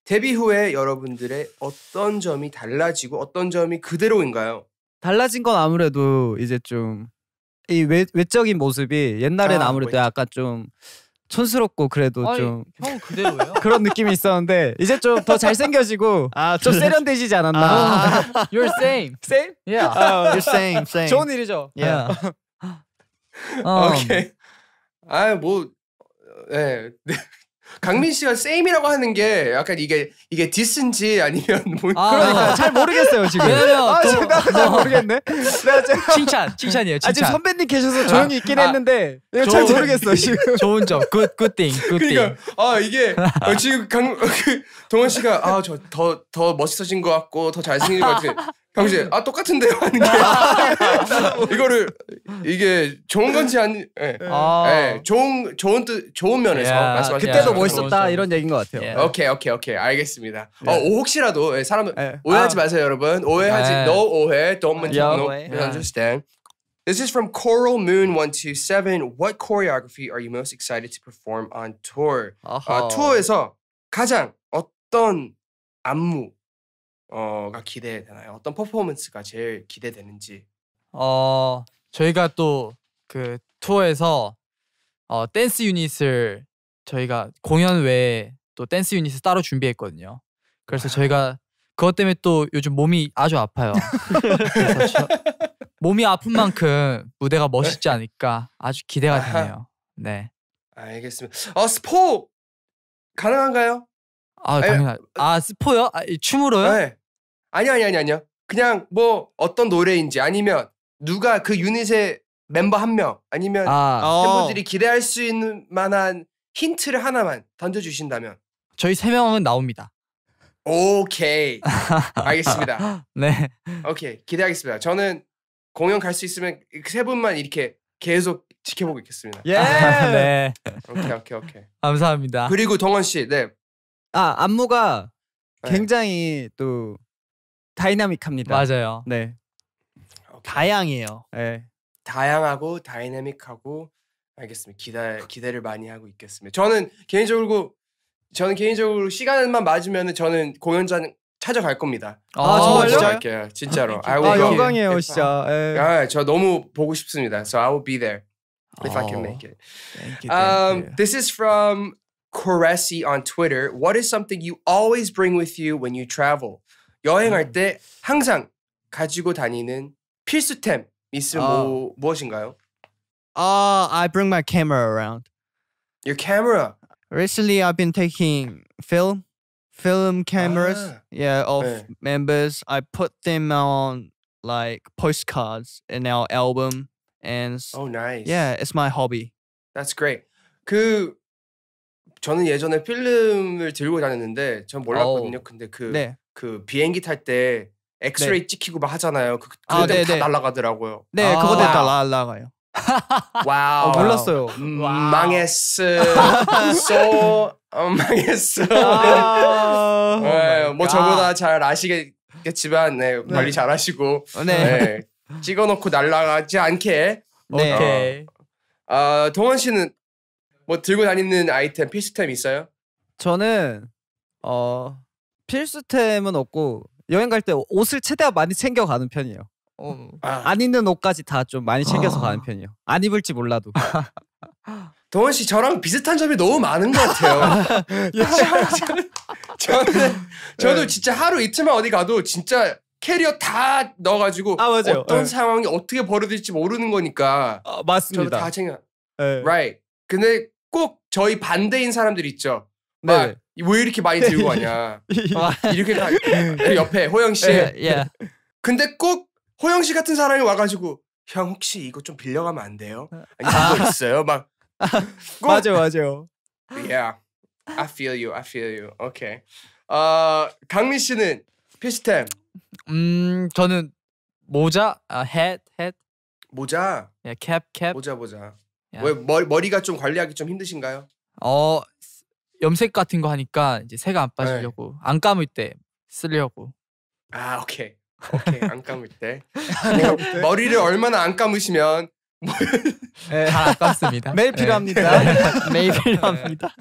데뷔 후에 여러분들의 어떤 점이 달라지고 어떤 점이 그대로인가요? 달라진 건 아무래도 이제 좀이 외적인 모습이 옛날에 아, 무래도 약간 좀 촌스럽고 그래도 아니, 좀형그대로요 그런 느낌이 있었는데 이제 좀 더 잘생겨지고 아, 좀 세련되지지 않았나. 아, you're same. Same? Yeah. Uh, you're same, same. 좋은 일이죠. Yeah. 오케이. 어. 음. 아뭐 예. 강민 씨가 세임이라고 하는 게 약간 이게 이게 디스인지 아니면 뭐 아, 그러니까 잘 모르겠어요 지금. 왜냐면 아, 또, 나도 잘 어. 모르겠네. 나 아, 지금 칭찬 칭찬이에요. 칭찬. 아, 지금 선배님 계셔서 조용히 있긴 아, 했는데 아, 잘 모르겠어 지금. 좋은 점, 굿 굿띵 굿띵. 그러니까 아 이게 어, 지금 강 동원 씨가 아저 더더 더 멋있어진 것 같고 더 잘생긴 것 같아. 당시 음. 아 똑같은데요 하는 게 이거를 이게 좋은 건지 아니 예. 네. 아. 예, 좋은 좋은 뜻 좋은 면에서 야, 말씀하신 그때도 멋있었다 이런 얘기인 것 같아요. 예. 오케이 오케이 오케이 알겠습니다. 네. 어, 혹시라도 예, 사람 예. 오해하지 아. 마세요 여러분 오해하지 no 오해 don't mean to no understand. This is from Coral Moon 127. What choreography are you most excited to perform on tour? 아, 투어에서 가장 어떤 안무 어가 기대되나요? 어떤 퍼포먼스가 제일 기대되는지. 어 저희가 또 그 투어에서 어 댄스 유닛을 저희가 공연 외에 또 댄스 유닛을 따로 준비했거든요. 그래서 저희가 그것 때문에 또 요즘 몸이 아주 아파요. 그래서 몸이 아픈 만큼 무대가 멋있지 않을까 아주 기대가 되네요. 네. 알겠습니다. 어 스포 가능한가요? 아, 당연하. 어, 아, 스포요? 아, 이 춤으로요? 네. 아니요, 아니요, 아니요, 아니요. 그냥 뭐 어떤 노래인지 아니면 누가 그 유닛의 멤버 한 명 아니면 아. 팬분들이 기대할 수 있는 만한 힌트를 하나만 던져주신다면 저희 세 명은 나옵니다. 오케이. 알겠습니다. 네. 오케이. 기대하겠습니다. 저는 공연 갈 수 있으면 세 분만 이렇게 계속 지켜보고 있겠습니다. 예. 네. 오케이 오케이 오케이. 감사합니다. 그리고 동원 씨, 네. 아 안무가 네. 굉장히 네. 또 다이나믹합니다. 맞아요. 네. 다양해요. 네. 다양하고 다이나믹하고 알겠습니다. 기대 기대를 많이 하고 있겠습니다. 저는 개인적으로 저는 개인적으로 시간만 맞으면 저는 공연장 찾아갈 겁니다. 아, 아 정말요? 진짜 할게요. 진짜로. 아, 아 영광이에요, 진짜. 아, 저 너무 보고 싶습니다. So I will be there if oh. I can make it. Thank you, thank um, you. This is from Koresi on Twitter. What is something you always bring with you when you travel? 여행할 때 항상 가지고 다니는 필수템 있으면 어. 뭐, 무엇인가요? Uh, I bring my camera around. Your camera. Recently, I've been taking film, film cameras. Ah. Yeah, of 네. members. I put them on like postcards in our album, and oh, nice. Yeah, it's my hobby. That's great. 그 저는 예전에 필름을 들고 다녔는데 전 몰랐거든요. 근데 그 네. 그 비행기 탈 때 엑스레이 네. 찍히고 막 하잖아요. 그, 아, 그때 다 날라가더라고요. 네, 아, 그거 다 날라가요. 와우. 어, 몰랐어요. 음, 와우. 망했어. s 음, 어, 망했어. 아, 네, oh 뭐 저보다 잘 아시겠지만 네, 네. 관리 잘하시고 어, 네. 네. 찍어놓고 날아가지 않게. 네. 오 어, 어, 동원 씨는 뭐 들고 다니는 아이템 필수템 있어요? 저는 어 필수템은 없고 여행 갈 때 옷을 최대한 많이 챙겨 가는 편이에요. 어. 아. 안 입는 옷까지 다 좀 많이 챙겨서 어. 가는 편이에요. 안 입을지 몰라도. 동원씨 저랑 비슷한 점이 너무 많은 것 같아요. 예. 저는 저도 예. 진짜 하루 이틀만 어디 가도 진짜 캐리어 다 넣어가지고 아, 어떤 네. 상황이 어떻게 벌어질지 모르는 거니까 아, 맞습니다. 저도 다 챙겨. 네. Right. 근데 꼭 저희 반대인 사람들 있죠. 막네 네. 왜 이렇게 많이 들고 네. 가냐 아. 이렇게 다 옆에 호영 씨 예, 예. 근데 꼭 호영 씨 같은 사람이 와가지고 형 혹시 이거 좀 빌려가면 안 돼요? 아. 아니 그 있어요 막 맞아 맞아 yeah I feel you I feel you okay 어, 강민 씨는 피시템 음 저는 모자 아 h e head 모자 yeah 예, 모자 모자 yeah. 왜 머리, 머리가 좀 관리하기 좀 힘드신가요? 어 염색 같은 거 하니까 이제 새가 안 빠지려고 안 감을 때 쓰려고. 아 오케이 오케이 안 감을 때 머리를 얼마나 안 감으시면 네. 잘안 감습니다. 매일 필요합니다. 매일 필요합니다.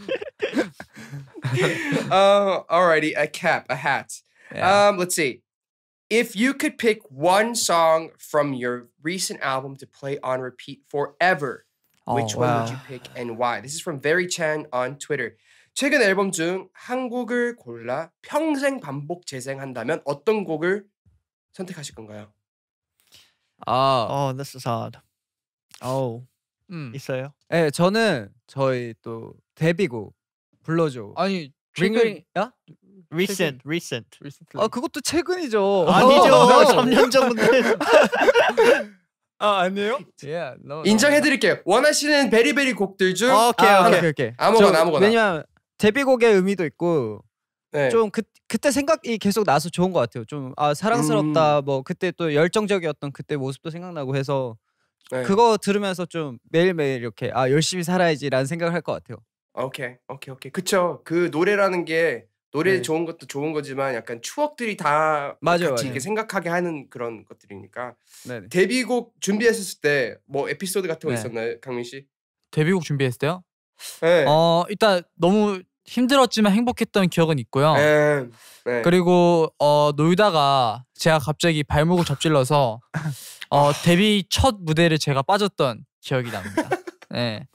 uh, alrighty, a cap, a hat. Yeah. Um, let's see. If you could pick one song from your recent album to play on repeat forever, oh, which wow. one would you pick and why? This is from Very Chan on Twitter. 최근 앨범 중 한 곡을 골라 평생 반복 재생한다면 어떤 곡을 선택하실 건가요? 아, 어, that's sad. 어, 음. 있어요? 네, 저는 저희 또 데뷔곡 불러줘. 아니, 링글, 야? recent, recent. 아, 그것도 최근이죠. 아니죠. 3년 어. 전인데. 아 아니에요? Yeah, no, 인정해드릴게요. 원하시는 베리베리 곡들 중 아, 오케이 아, 오케이 오케이 아무거나 저, 아무거나. 왜냐면 데뷔곡의 의미도 있고 네. 좀 그, 그때 생각이 계속 나서 좋은 것 같아요. 좀 아 사랑스럽다 음. 뭐 그때 또 열정적이었던 그때 모습도 생각나고 해서 네. 그거 들으면서 좀 매일매일 이렇게 아 열심히 살아야지라는 생각을 할 것 같아요. 아, 오케이 오케이 오케이 그쵸 그 노래라는 게 노래 네. 좋은 것도 좋은 거지만 약간 추억들이 다 뭐 맞아요, 같이 맞아요. 이렇게 생각하게 하는 그런 것들이니까 네네. 데뷔곡 준비했을 때 뭐 에피소드 같은 거 네. 있었나요 강민 씨? 데뷔곡 준비했을 때요? 네. 어 일단 너무 힘들었지만 행복했던 기억은 있고요. 네. 네. 그리고 어, 놀다가 제가 갑자기 발목을 접질러서 어, 데뷔 첫 무대를 제가 빠졌던 기억이 납니다. 네.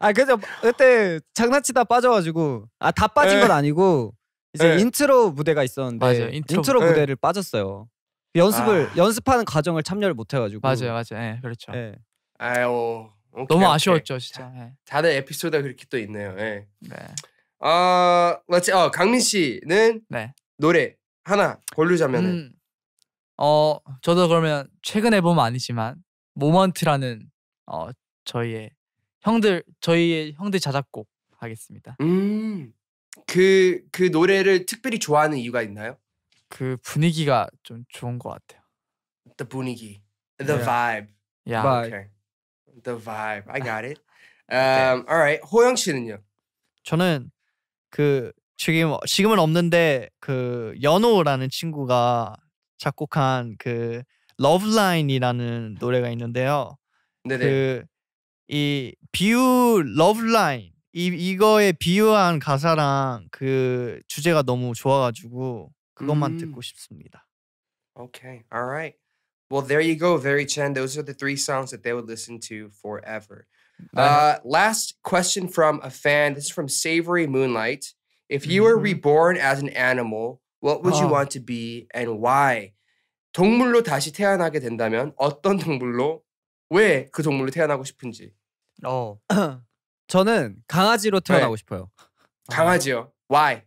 아 그래서 그때 장난치다 빠져가지고 아 다 빠진 네. 건 아니고 이제 네. 인트로 무대가 있었는데 맞아요, 인트로, 인트로 네. 무대를 빠졌어요. 연습을 아. 연습하는 과정을 참여를 못 해가지고 맞아요, 맞아요, 예, 그렇죠. 예. 아유, 오케이, 너무 아쉬웠죠, 진짜. 자, 다들 에피소드가 그렇게 또 있네요. 예. 네. 아 마치 어 강민 씨는 네. 노래 하나 고르자면은 음, 어 저도 그러면 최근 앨범은 아니지만 모먼트라는 어 저희의 형들 저희의 형들 자작곡 하겠습니다. 음그그 그 노래를 특별히 좋아하는 이유가 있나요? 그 분위기가 좀 좋은 것 같아요. The 분위기, the yeah. vibe, yeah, 아, vibe. Okay. the vibe. I got it. 네. Um, okay. All right, 호영 씨는요? 저는 그 지금 지금은 없는데 그 연호라는 친구가 작곡한 그 러브라인이라는 노래가 있는데요. 그이 비유 러브라인 이 이거에 비유한 가사랑 그 주제가 너무 좋아가지고 그것만 음. 듣고 싶습니다. Okay, all right. Well, there you go, Very Chen. Those are the three songs that they would listen to forever. Uh, last question from a fan. This is from Savory Moonlight. If you were reborn as an animal, what would you want to be and why? 동물로 다시 태어나게 된다면 어떤 동물로 왜 그 동물로 태어나고 싶은지. 어. 저는 강아지로 태어나고 네. 싶어요. 강아지요. Why?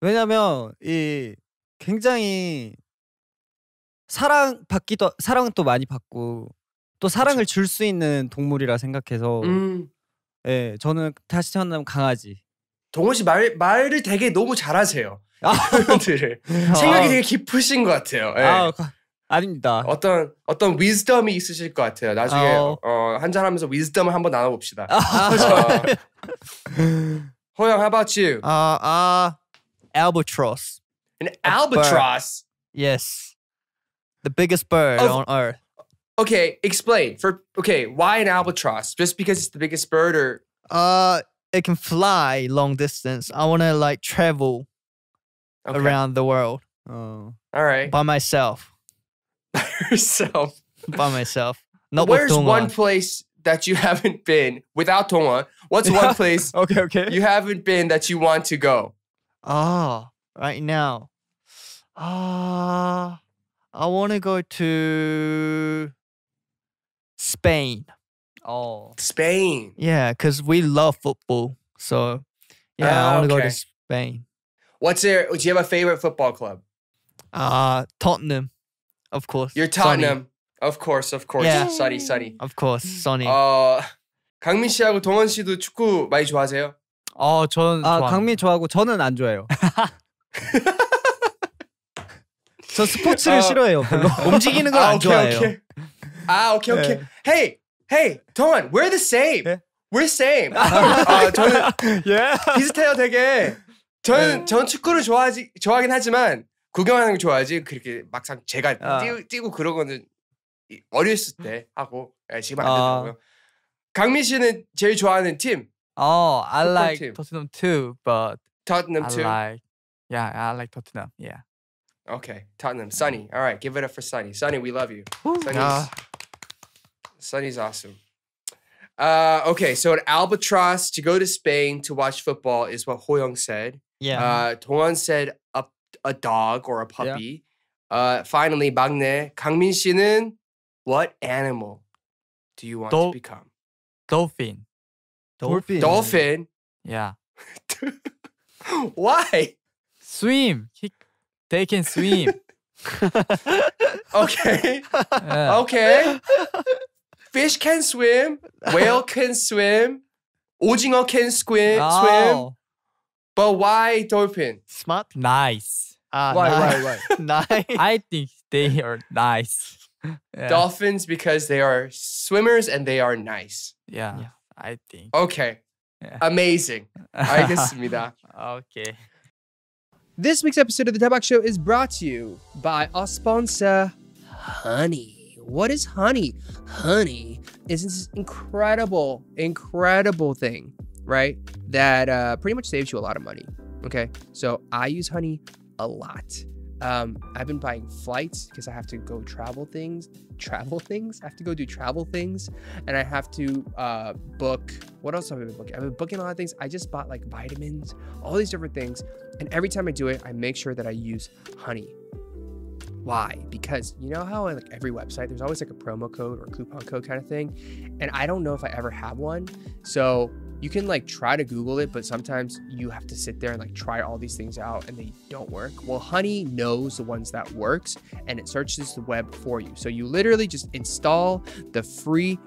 왜냐면 이 굉장히 사랑 받기도 사랑도 많이 받고 또 사랑을 줄 수 있는 동물이라 생각해서 음. 예 저는 다시 태어나면 강아지. 동호 씨말 말을 되게 너무 잘하세요. 표들 아. 생각이 아. 되게 깊으신 것 같아요. 예. 아, 아닙니다. 어떤 어떤 위즈덤이 있으실 것 같아요. 나중에 아. 어, 한잔하면서 위즈덤을 한번 나눠봅시다. 아. 호영, how a 아, 아, albatross. An albatross. Yes. The biggest bird of, on earth. okay, explain for okay, why an albatross? Just because it's the biggest bird or uh it can fly long distance. I want to like travel okay. around the world. Oh. All right. By myself. By yourself. By myself. Not Where's one place that you haven't been without Tonga? What's one place okay, okay. you haven't been that you want to go? Ah, oh, right now. Ah, uh, I want to go to Spain. Oh. Spain. Yeah, because we love football. So, yeah, uh, I want to okay. go to Spain. What's your? Do you have a favorite football club? Uh Tottenham, of course. You're Tottenham, Sonny. of course, of course. Yeah. Sunny, Sunny. Of course, Sunny. 어 강민 씨하고 동원 씨도 축구 많이 좋아하세요? 어, 저는 아, 좋아합니다. 강민 좋아하고 저는 안 좋아해요. 저 스포츠를 어, 싫어해요. 별로. 움직이는 걸안 아, 좋아해요. 오케이. 아 오케이 오케이. Hey, hey, 동원, we're the same. We're same. 아, 저는 예. 비슷해요, 되게. 저는 저는 축구를 좋아하지 좋아하긴 하지만 구경하는 거 좋아하지 그렇게 막상 제가 아. 뛰, 뛰고 그러고는 어렸을 때 하고 예, 지금 안 아. 되더라고요. 강민 씨는 제일 좋아하는 팀 Oh, I Football like team. Tottenham too, but I Tottenham too. like yeah, I like Tottenham. Yeah. Okay, Tottenham. Sunny. All right, give it up for Sunny. Sunny, we love you. Sunny, 아, Sunny's awesome. Uh, okay, so at Albatross, to go to Spain to watch football is what Hoyong said. Yeah. Uh, said a, a dog or a puppy. Yeah. Uh, finally, Bangne Kangmin 씨는 what animal do you want to become? Dolphin. Dolphin. Dolphin. Yeah. Why? Swim. He, they can swim. okay. Okay fish can swim, whale can swim, 오징어 can swim, swim. But why dolphin? Smart. Nice. Uh, why, nice. why, why? nice. I think they are nice. Yeah. Dolphins because they are swimmers and they are nice. Yeah, yeah. I think. Okay. Yeah. Amazing. 알겠습니다. okay. This week's episode of the Tabak Show is brought to you by our sponsor, Honey. What is honey? Honey is this incredible, incredible thing, right? That uh, pretty much saves you a lot of money. Okay. So I use honey a lot. Um, I've been buying flights because I have to go travel things, travel things. I have to go do travel things, and I have to uh, book. What else have I been booking? I've been booking a lot of things. I just bought like vitamins, all these different things, and every time I do it, I make sure that I use honey. Why? Because you know how like every website there's always like a promo code or coupon code kind of thing, and I don't know if I ever have one. So you can like try to Google it, but sometimes you have to sit there and like try all these things out and they don't work. Well, Honey knows the ones that works and it searches the web for you. So you literally just install the free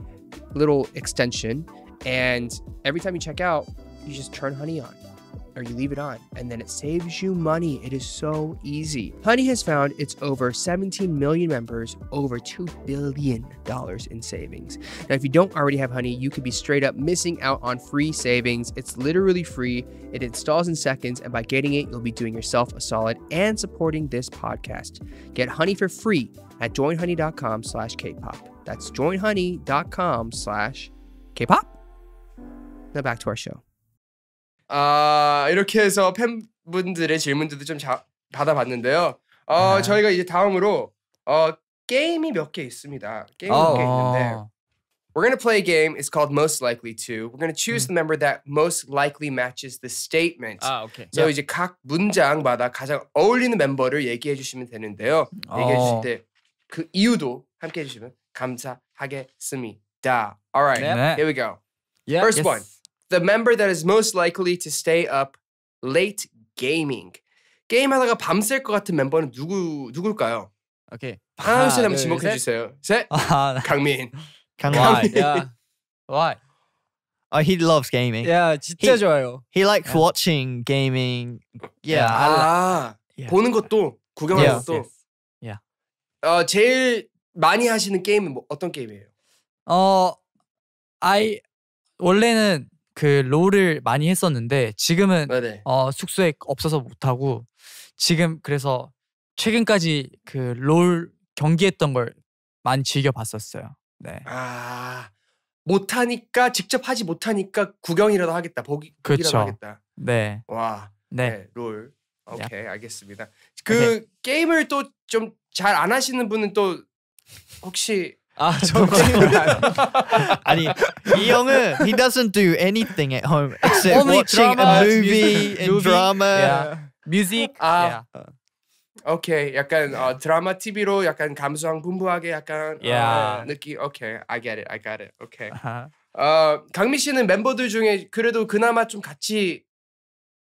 little extension and every time you check out, you just turn Honey on or you leave it on, and then it saves you money. It is so easy. Honey has found its over 17 million members over $2 billion in savings. Now, if you don't already have Honey, you could be straight up missing out on free savings. It's literally free, it installs in seconds, and by getting it, you'll be doing yourself a solid and supporting this podcast. Get Honey for free at joinhoney.com slash kpop. That's joinhoney.com slash kpop. Now back to our show. 아 이렇게 해서 팬분들의 질문들도 좀 자, 받아봤는데요. 어 아. 저희가 이제 다음으로 어 게임이 몇 개 있습니다. 게임 어. 몇개 있는데. We're going to play a game. It's called Most Likely To. We're going to choose mm. the member that most likely matches the statement. 아, 오케이. So yeah. 이제 각 문장마다 가장 어울리는 멤버를 얘기해 주시면 되는데요. 어. 얘기해 주실 때 그 이유도 함께 해 주시면 감사하겠습니다. All right. Yeah. Here we go. Yeah. First yes. one. The member that is most likely to stay up late gaming. 게임하다가 밤샐 것 같은 멤버는 누구 누굴까요? 오케이. 하나 씩 한번 지목해 주세요. 셋. 아, 강민. 강민. Why? Why? Oh, he loves gaming. Yeah, 진짜 he, 좋아요. He likes yeah. watching gaming. Yeah. 아, yeah. 보는 것도 구경하는 yeah. 것도. Yes. Yeah. 어, 제일 많이 하시는 게임은 뭐, 어떤 게임이에요? 어, I 원래는 그 롤을 많이 했었는데 지금은 네네. 아, 어, 숙소에 없어서 못 하고 지금 그래서 최근까지 그 롤 경기했던 걸 많이 즐겨 봤었어요. 네. 아 못하니까 직접 하지 못하니까 구경이라도 하겠다 보기 그렇죠. 하겠다. 네. 와. 네. 네. 롤. 오케이 yeah. 알겠습니다. 그 오케이. 게임을 또 좀 잘 안 하시는 분은 또 혹시 아, 정신을 아니 이 형은 he doesn't do anything at home except Only watching dramas, a movie and movie. drama. Yeah. 뮤직. 아. Yeah. 오케이 약간 어, 드라마 TV로 약간 감성 분부하게 약간 yeah. 어, 느낌 오케이 I get it I got it 오케이 uh-huh. 어, 강민 씨는 멤버들 중에 그래도 그나마 좀 같이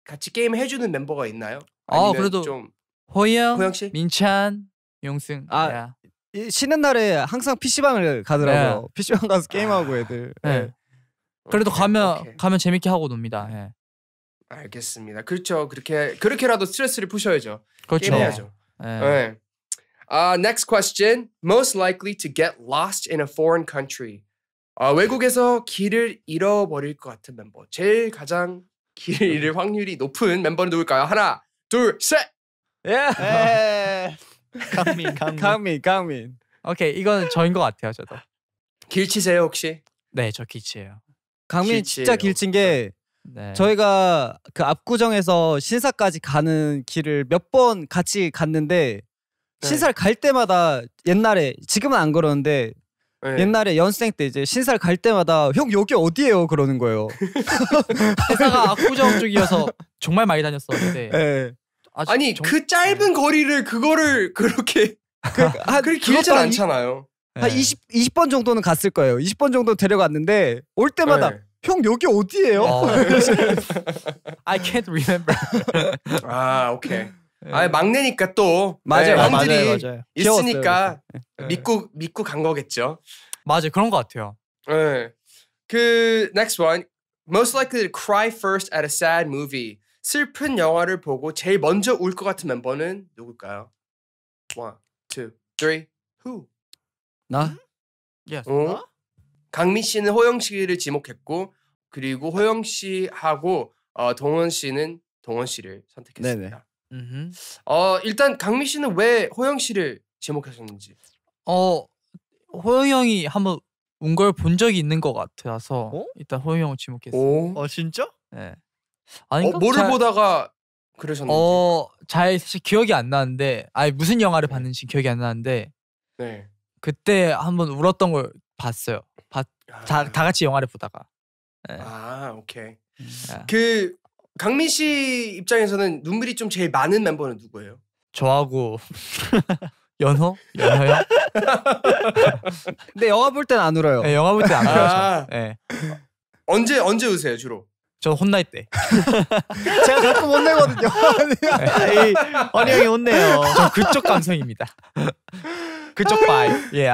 같이 게임 해주는 멤버가 있나요? 어 그래도 좀 호영, 호영 씨, 민찬, 용승 아 yeah. 쉬는 날에 항상 PC방을 가더라고요. 네. PC방 가서 게임하고 아, 애들. 네. 네. 그래도 오케이, 어, 가면 오케이. 가면 재밌게 하고 놉니다. 네. 알겠습니다. 그렇죠. 그렇게 그렇게라도 스트레스를 푸셔야죠. 그렇죠. 게임해야죠. 네. 네. Uh, next question. Most likely to get lost in a foreign country. 어, 외국에서 길을 잃어버릴 것 같은 멤버. 제일 가장 길을 잃을 확률이 높은 멤버는 누굴까요? 하나, 둘, 셋. 예. Yeah. 예. 강민, 강민. 강민, 강민. 오케이, 이건 저인 것 같아요, 저도. 길치세요 혹시? 네, 저 길치예요. 강민 진짜 길친 게 네. 저희가 그 압구정에서 신사까지 가는 길을 몇 번 같이 갔는데 네. 신사를 갈 때마다 옛날에 지금은 안 그러는데 네. 옛날에 연생때 이제 신사를 갈 때마다 형 여기 어디예요 그러는 거예요. 회사가 압구정 쪽이어서 정말 많이 다녔었는데 네. 아, 아니 정... 그 짧은 네. 거리를 그거를 음. 그렇게 그, 아, 그렇게 길진 않잖아요. 네. 20, 20번 정도는 갔을 거예요. 20번 정도 데려갔는데 올 때마다 네. 형 여기 어디예요? 어. I can't remember. 아 오케이. 네. 아 막내니까 또 맞아요. 네, 맞아요, 맞아요. 있으니까 귀여웠어요, 네. 믿고 믿고 간 거겠죠. 맞아요. 그런 거 같아요. 네. 그 next one most likely to cry first at a sad movie. 슬픈 영화를 보고 제일 먼저 울 것 같은 멤버는 누굴까요? One, two, three, who? 나? Yes. 어? 강민 씨는 호영 씨를 지목했고 그리고 호영 씨하고 어, 동원 씨는 동원 씨를 선택했습니다. 네네. 어 일단 강민 씨는 왜 호영 씨를 지목하셨는지? 어 호영 형이 한번 운걸본 적이 있는 것 같아서 어? 일단 호영 형을 지목했어요. 어 진짜? 네. 아니 어, 그러니까 뭐를 잘, 보다가 그러셨는지. 어, 잘 사실 기억이 안 나는데, 아니 무슨 영화를 네. 봤는지 기억이 안 나는데, 네. 그때 한번 울었던 걸 봤어요. 봤, 아. 다, 같이 영화를 보다가. 네. 아, 오케이. 아. 그 강민 씨 입장에서는 눈물이 좀 제일 많은 멤버는 누구예요? 저하고 연호? 연호요? 근데 영화 볼 땐 안 울어요. 네, 영화 볼 땐 안 울어요. 아. 네. 언제 언제 우세요 주로? 저 혼날 때. 제가 가끔 혼내거든요. 네. 아니, 언니 형이 혼내요. 저 그쪽 감성입니다. 그쪽 바이. 예.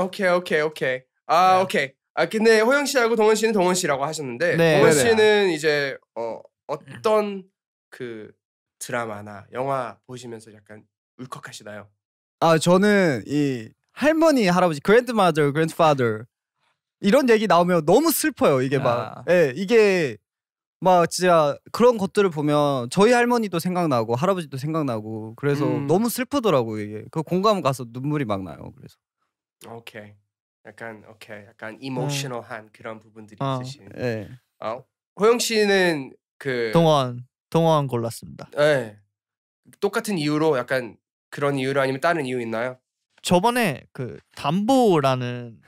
오케이, 오케이, 오케이. 아, 오케이. 아, 근데 호영 씨하고 동원 씨는 동원 씨라고 하셨는데 네, 동원 네, 네. 씨는 이제 어, 어떤 그 드라마나 영화 보시면서 약간 울컥하시나요? 아, 저는 이 할머니, 할아버지, g r a n d m o t h e 이런 얘기 나오면 너무 슬퍼요. 이게 아. 막, 예, 이게 막 진짜 그런 것들을 보면 저희 할머니도 생각나고 할아버지도 생각나고 그래서 음. 너무 슬프더라고요 이게 그 공감 가서 눈물이 막 나요 그래서 오케이 약간 오케이 약간 아. 이모셔널한 음. 그런 부분들이 어. 있으신 네. 어, 호영 씨는 그 동원 동원 골랐습니다 네 똑같은 이유로 약간 그런 이유로 아니면 다른 이유 있나요? 저번에 그 담보라는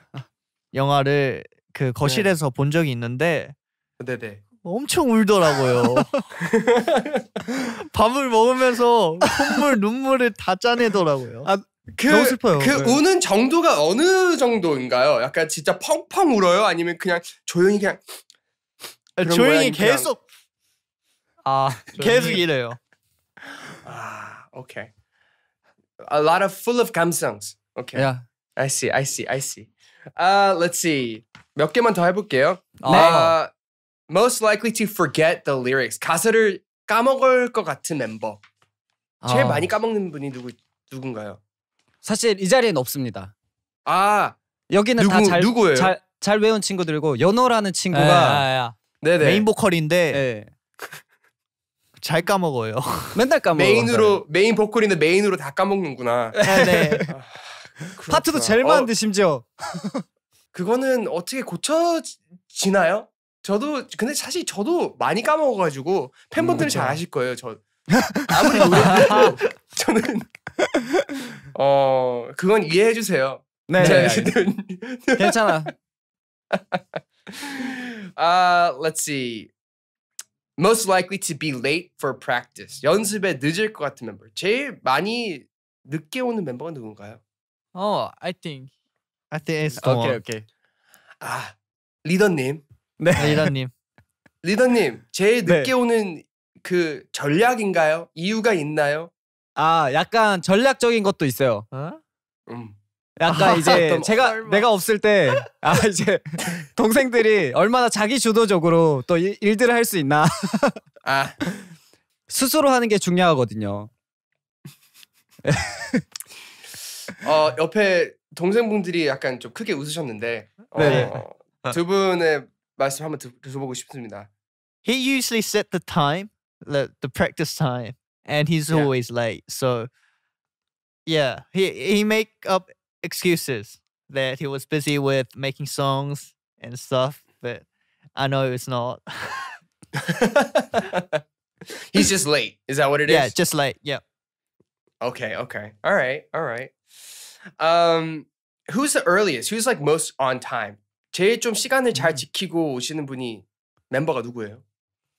영화를 그 거실에서 네. 본 적이 있는데 네네 엄청 울더라고요. 밥을 먹으면서 콧물 눈물을 다 짜내더라고요. 아, 그, 너무 슬퍼요. 그 네. 우는 정도가 어느 정도인가요? 약간 진짜 펑펑 울어요? 아니면 그냥 조용히 그냥 조용히 그냥... 계속 아 계속 이래요. 아 오케이. Okay. lot of full of 감성s. Okay. Yeah. I see. I see. I see. Uh, let's see. 몇 개만 더 해볼게요. 네. 아, 아 most likely to forget the lyrics. 가사를 까먹을 것 같은 멤버. 제일 아. 많이 까먹는 분이 누구 누군가요? 사실 이 자리엔 없습니다. 아 여기는 누구, 다잘 누구예요? 잘, 잘 외운 친구들고 연호라는 친구가 네, 네, 메인 보컬인데 예. 잘 까먹어요. 맨날 까먹어. 메인으로 메인 보컬인데 메인으로 다 까먹는구나. 네. 아, 파트도 제일 어, 많은데 어, 심지어. 그거는 어떻게 고쳐지나요? 저도 근데 사실 저도 많이 까먹어가지고 팬분들은 음, 잘 아실 거예요. 저 아무리 노력해도 저는 어 그건 이해해 주세요. 네. 네, 네. 괜찮아. 아, uh, let's see. Most likely to be late for practice. 연습에 늦을 것 같은 멤버. 제일 많이 늦게 오는 멤버가 누군가요? 어, oh, I think. I think it's the okay, one. Okay, okay. 아, 리더님. 네. 리더님. 리더님, 제일 네. 늦게 네. 오는 그 전략인가요? 이유가 있나요? 아, 약간 전략적인 것도 있어요. 어? 음. 약간 아, 이제 제가 얼마... 내가 없을 때 아 이제 동생들이 얼마나 자기 주도적으로 또 일, 일들을 할 수 있나 아 스스로 하는 게 중요하거든요. 어 옆에 동생분들이 약간 좀 크게 웃으셨는데 네, 네. 어, 네. 두 분의 말씀 한번 들어보고 싶습니다. He usually set the time, the the practice time, and he's yeah. always late. So yeah, he he make up excuses that he was busy with making songs and stuff, but I know it's not. He's just late. Is that what it yeah, is? yeah, just late. Yeah. Okay, okay. All right, all right. Um who's the earliest? Who's like most on time? 제일 좀 시간을 잘 음. 지키고 오시는 분이 멤버가 누구예요?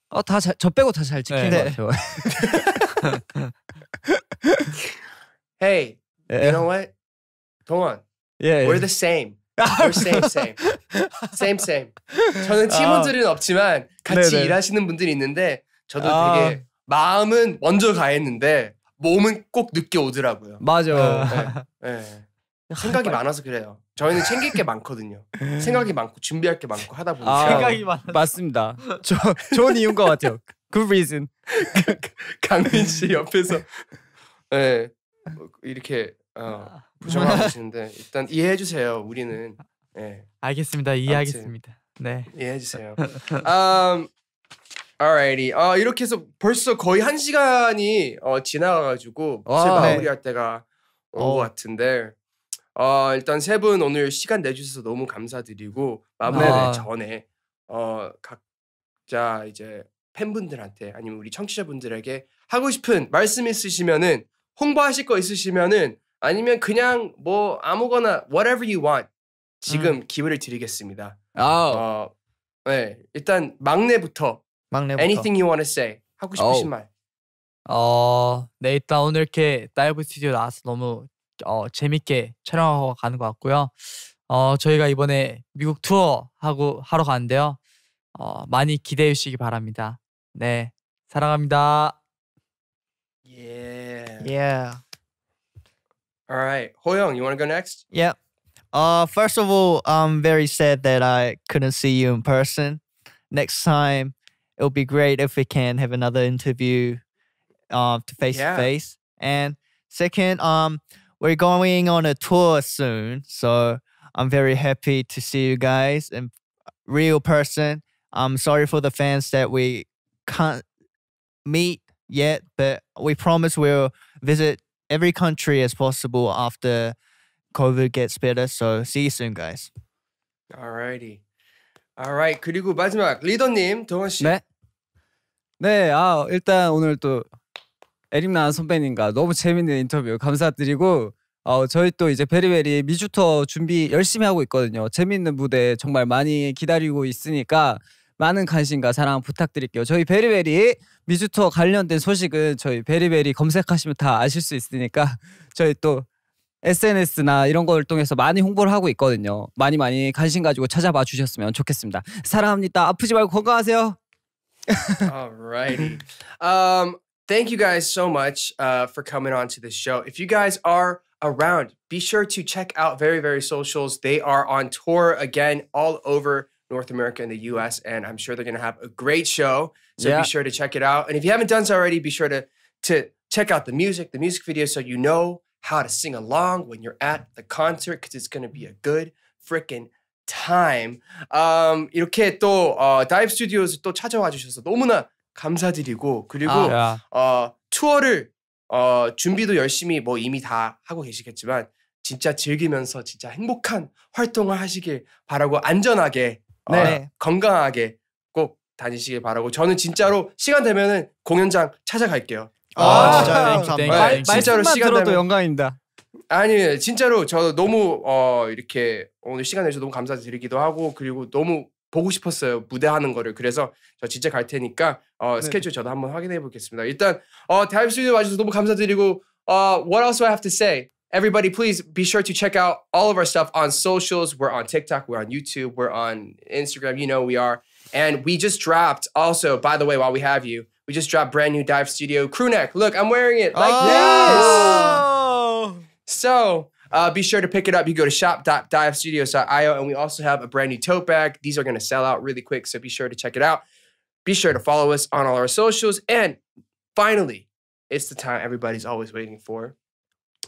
어, 다저 빼고 다 잘 지키는 네. 것 같아요. hey, yeah. 예. you know what? 동원. Yeah, 예, 예. We're yeah. the same. We're same, same. Same, same. 저는 아. 팀원들은 아. 없지만 같이 네네. 일하시는 분들이 있는데 저도 아. 되게 마음은 먼저 가했는데 몸은 꼭 늦게 오더라고요. 맞아. 네. 네. 네. 생각이 아, 많아서 그래요. 저희는 챙길 게 많거든요. 생각이 많고 준비할 게 많고 하다 보니까 아, 생각이 많아. 맞습니다. 저, 좋은 이유인 것 같아요. Good reason. 강민 씨 옆에서 네, 이렇게 어, 아. 부정하시는데 일단 이해해 주세요. 우리는 네. 알겠습니다. 이해하겠습니다. 네. 이해해 주세요. Um, Alrighty. 어, 이렇게 해서 벌써 거의 한 시간이 어, 지나가가지고 네. 마무리할 때가 온것 어. 같은데 어, 일단 세 분 오늘 시간 내주셔서 너무 감사드리고 마무리 네. 아. 전에 어, 각자 이제 팬분들한테 아니면 우리 청취자분들에게 하고 싶은 말씀 있으시면은 홍보하실 거 있으시면은 아니면 그냥 뭐 아무거나 whatever you want 지금 음. 기회를 드리겠습니다. 아, 어, 네 일단 막내부터 막내부터 anything you want to say 하고 싶으신 오. 말. 어, 네 일단 오늘 이렇게 라이브 스튜디오 나와서 너무 어, 재밌게 촬영하고 가는 것 같고요. 어, 저희가 이번에 미국 투어 하고 하러 가는데요. 어, 많이 기대해 주시기 바랍니다. 네, 사랑합니다. Yeah. Yeah. All right, Hoyoung, you want to go next? Yep. Uh, first of all, I'm very sad that I couldn't see you in person. Next time, it'll be great if we can have another interview, um, uh, to face yeah. to face. And second, um, we're going on a tour soon. So I'm very happy to see you guys in uh, real person. I'm sorry for the fans that we can't meet yet, but we promise we'll visit every country as possible after COVID gets better. So see you soon, guys. Alrighty. Alright. 그리고 마지막 리더님 동원 씨. 네. 네. 아 일단 오늘 또 에릭나 선배님과 너무 재밌는 인터뷰 감사드리고 어, 저희 또 이제 베리베리 미주터 준비 열심히 하고 있거든요. 재밌는 무대 정말 많이 기다리고 있으니까 많은 관심과 사랑 부탁드릴게요. 저희 베리베리 미주터 관련된 소식은 저희 베리베리 검색하시면 다 아실 수 있으니까 저희 또 SNS나 이런 걸 통해서 많이 홍보를 하고 있거든요. 많이 많이 관심 가지고 찾아봐 주셨으면 좋겠습니다. 사랑합니다. 아프지 말고 건강하세요. Alrighty. Um, thank you guys so much uh, for coming on to this show. If you guys are around, be sure to check out Very Very Socials. They are on tour again all over North America and the US, and I'm sure they're going to have a great show. So yeah. be sure to check it out. And if you haven't done so already, be sure to, to check out the music, the music video, so you know how to sing along when you're at the concert, because it's going to be a good freaking time. Um, 이렇게 또 어, 다이브 스튜디오에서 또 찾아와 주셔서 너무나 감사드리고 그리고 아, 어, 투어를 어, 준비도 열심히 뭐 이미 다 하고 계시겠지만 진짜 즐기면서 진짜 행복한 활동을 하시길 바라고 안전하게 어, 네. 어, 건강하게 꼭 다니시길 바라고 저는 진짜로 시간 되면은 공연장 찾아갈게요. 아, 아 진짜 땡 네, 말, 진짜로 시간 들어 되면, 영광입니다. 아니 진짜로 저 너무 어 이렇게 오늘 시간 내주셔서 너무 감사드리기도 하고 그리고 너무 보고 싶었어요. 무대하는 거를. 그래서 저 진짜 갈 테니까 어, 네. 스케줄 저도 한번 확인해 보겠습니다. 일단 어, 대합 스튜디오 와주셔서 너무 감사드리고 uh, what else do I have to say? Everybody, please be sure to check out all of our stuff on socials. We're on TikTok, we're on YouTube, we're on Instagram. You know we are. And we just dropped also, by the way, while we have you, we just dropped brand new Dive Studio crew neck. Look, I'm wearing it like oh. this. So uh, be sure to pick it up. You go to shop.divestudios.io, and we also have a brand new tote bag. These are going to sell out really quick, so be sure to check it out. Be sure to follow us on all our socials. And finally, it's the time everybody's always waiting for.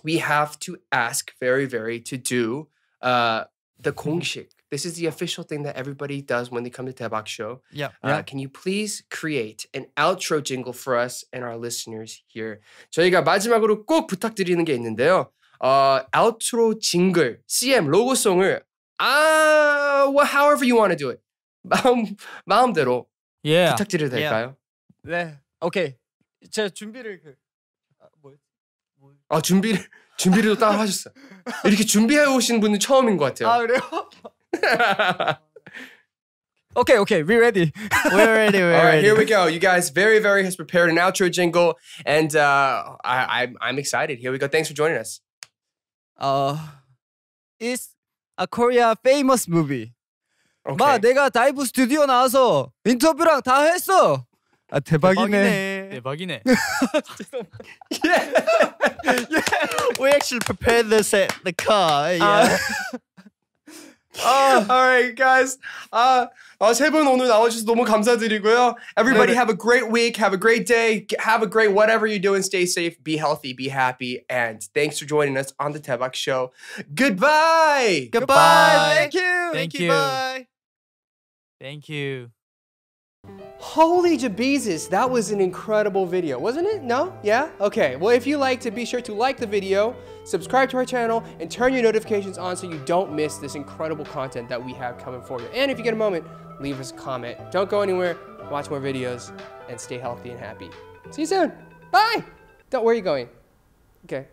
We have to ask very, very to do uh, the Kongshik. This is the official thing that everybody does when they come to Tebak Show. Yeah. Uh, yeah. Can you please create an outro jingle for us and our listeners here? 저희가 마지막으로 꼭 부탁드리는 게 있는데요. 어, 아웃트로 징글, CM 로고송을 아, well, however you want to do it. 마음 마음대로 yeah. 부탁드려도 될까요? Yeah. 네. 오케이. 제가 준비를 그 아, 뭐, 아, 준비를 준비를 따로 하셨어. 이렇게 준비해 오신 분은 처음인 것 같아요. 아, 그래요? Okay, okay, we ready. we ready. We're All right, ready. here we go. You guys, very, very has prepared an outro jingle, and uh, I, I'm, I'm excited. Here we go. Thanks for joining us. 어, is a Korea famous movie. 오케이. 마 내가 다이브 스튜디오 나와서 인터뷰랑 다 했어. 아 대박이네. 대박이네. yeah. yeah. We actually prepared this at the car. Yeah. Uh, Oh. alright, guys. 아, uh, 세분 오늘 나와주셔서 너무 감사드리고요. Everybody have a great week, have a great day, have a great whatever you're doing. Stay safe, be healthy, be happy, and thanks for joining us on the Tebak Show. Goodbye. Goodbye. Goodbye. Thank you. Thank, you. Bye. Thank you. Holy jabezus, that was an incredible video, wasn't it? No? Yeah? Okay. Well, if you liked it, be sure to like the video subscribe to our channel, and turn your notifications on so you don't miss this incredible content that we have coming for you. And if you get a moment, leave us a comment. Don't go anywhere, watch more videos, and stay healthy and happy. See you soon. Bye. Don't, where are you going? Okay.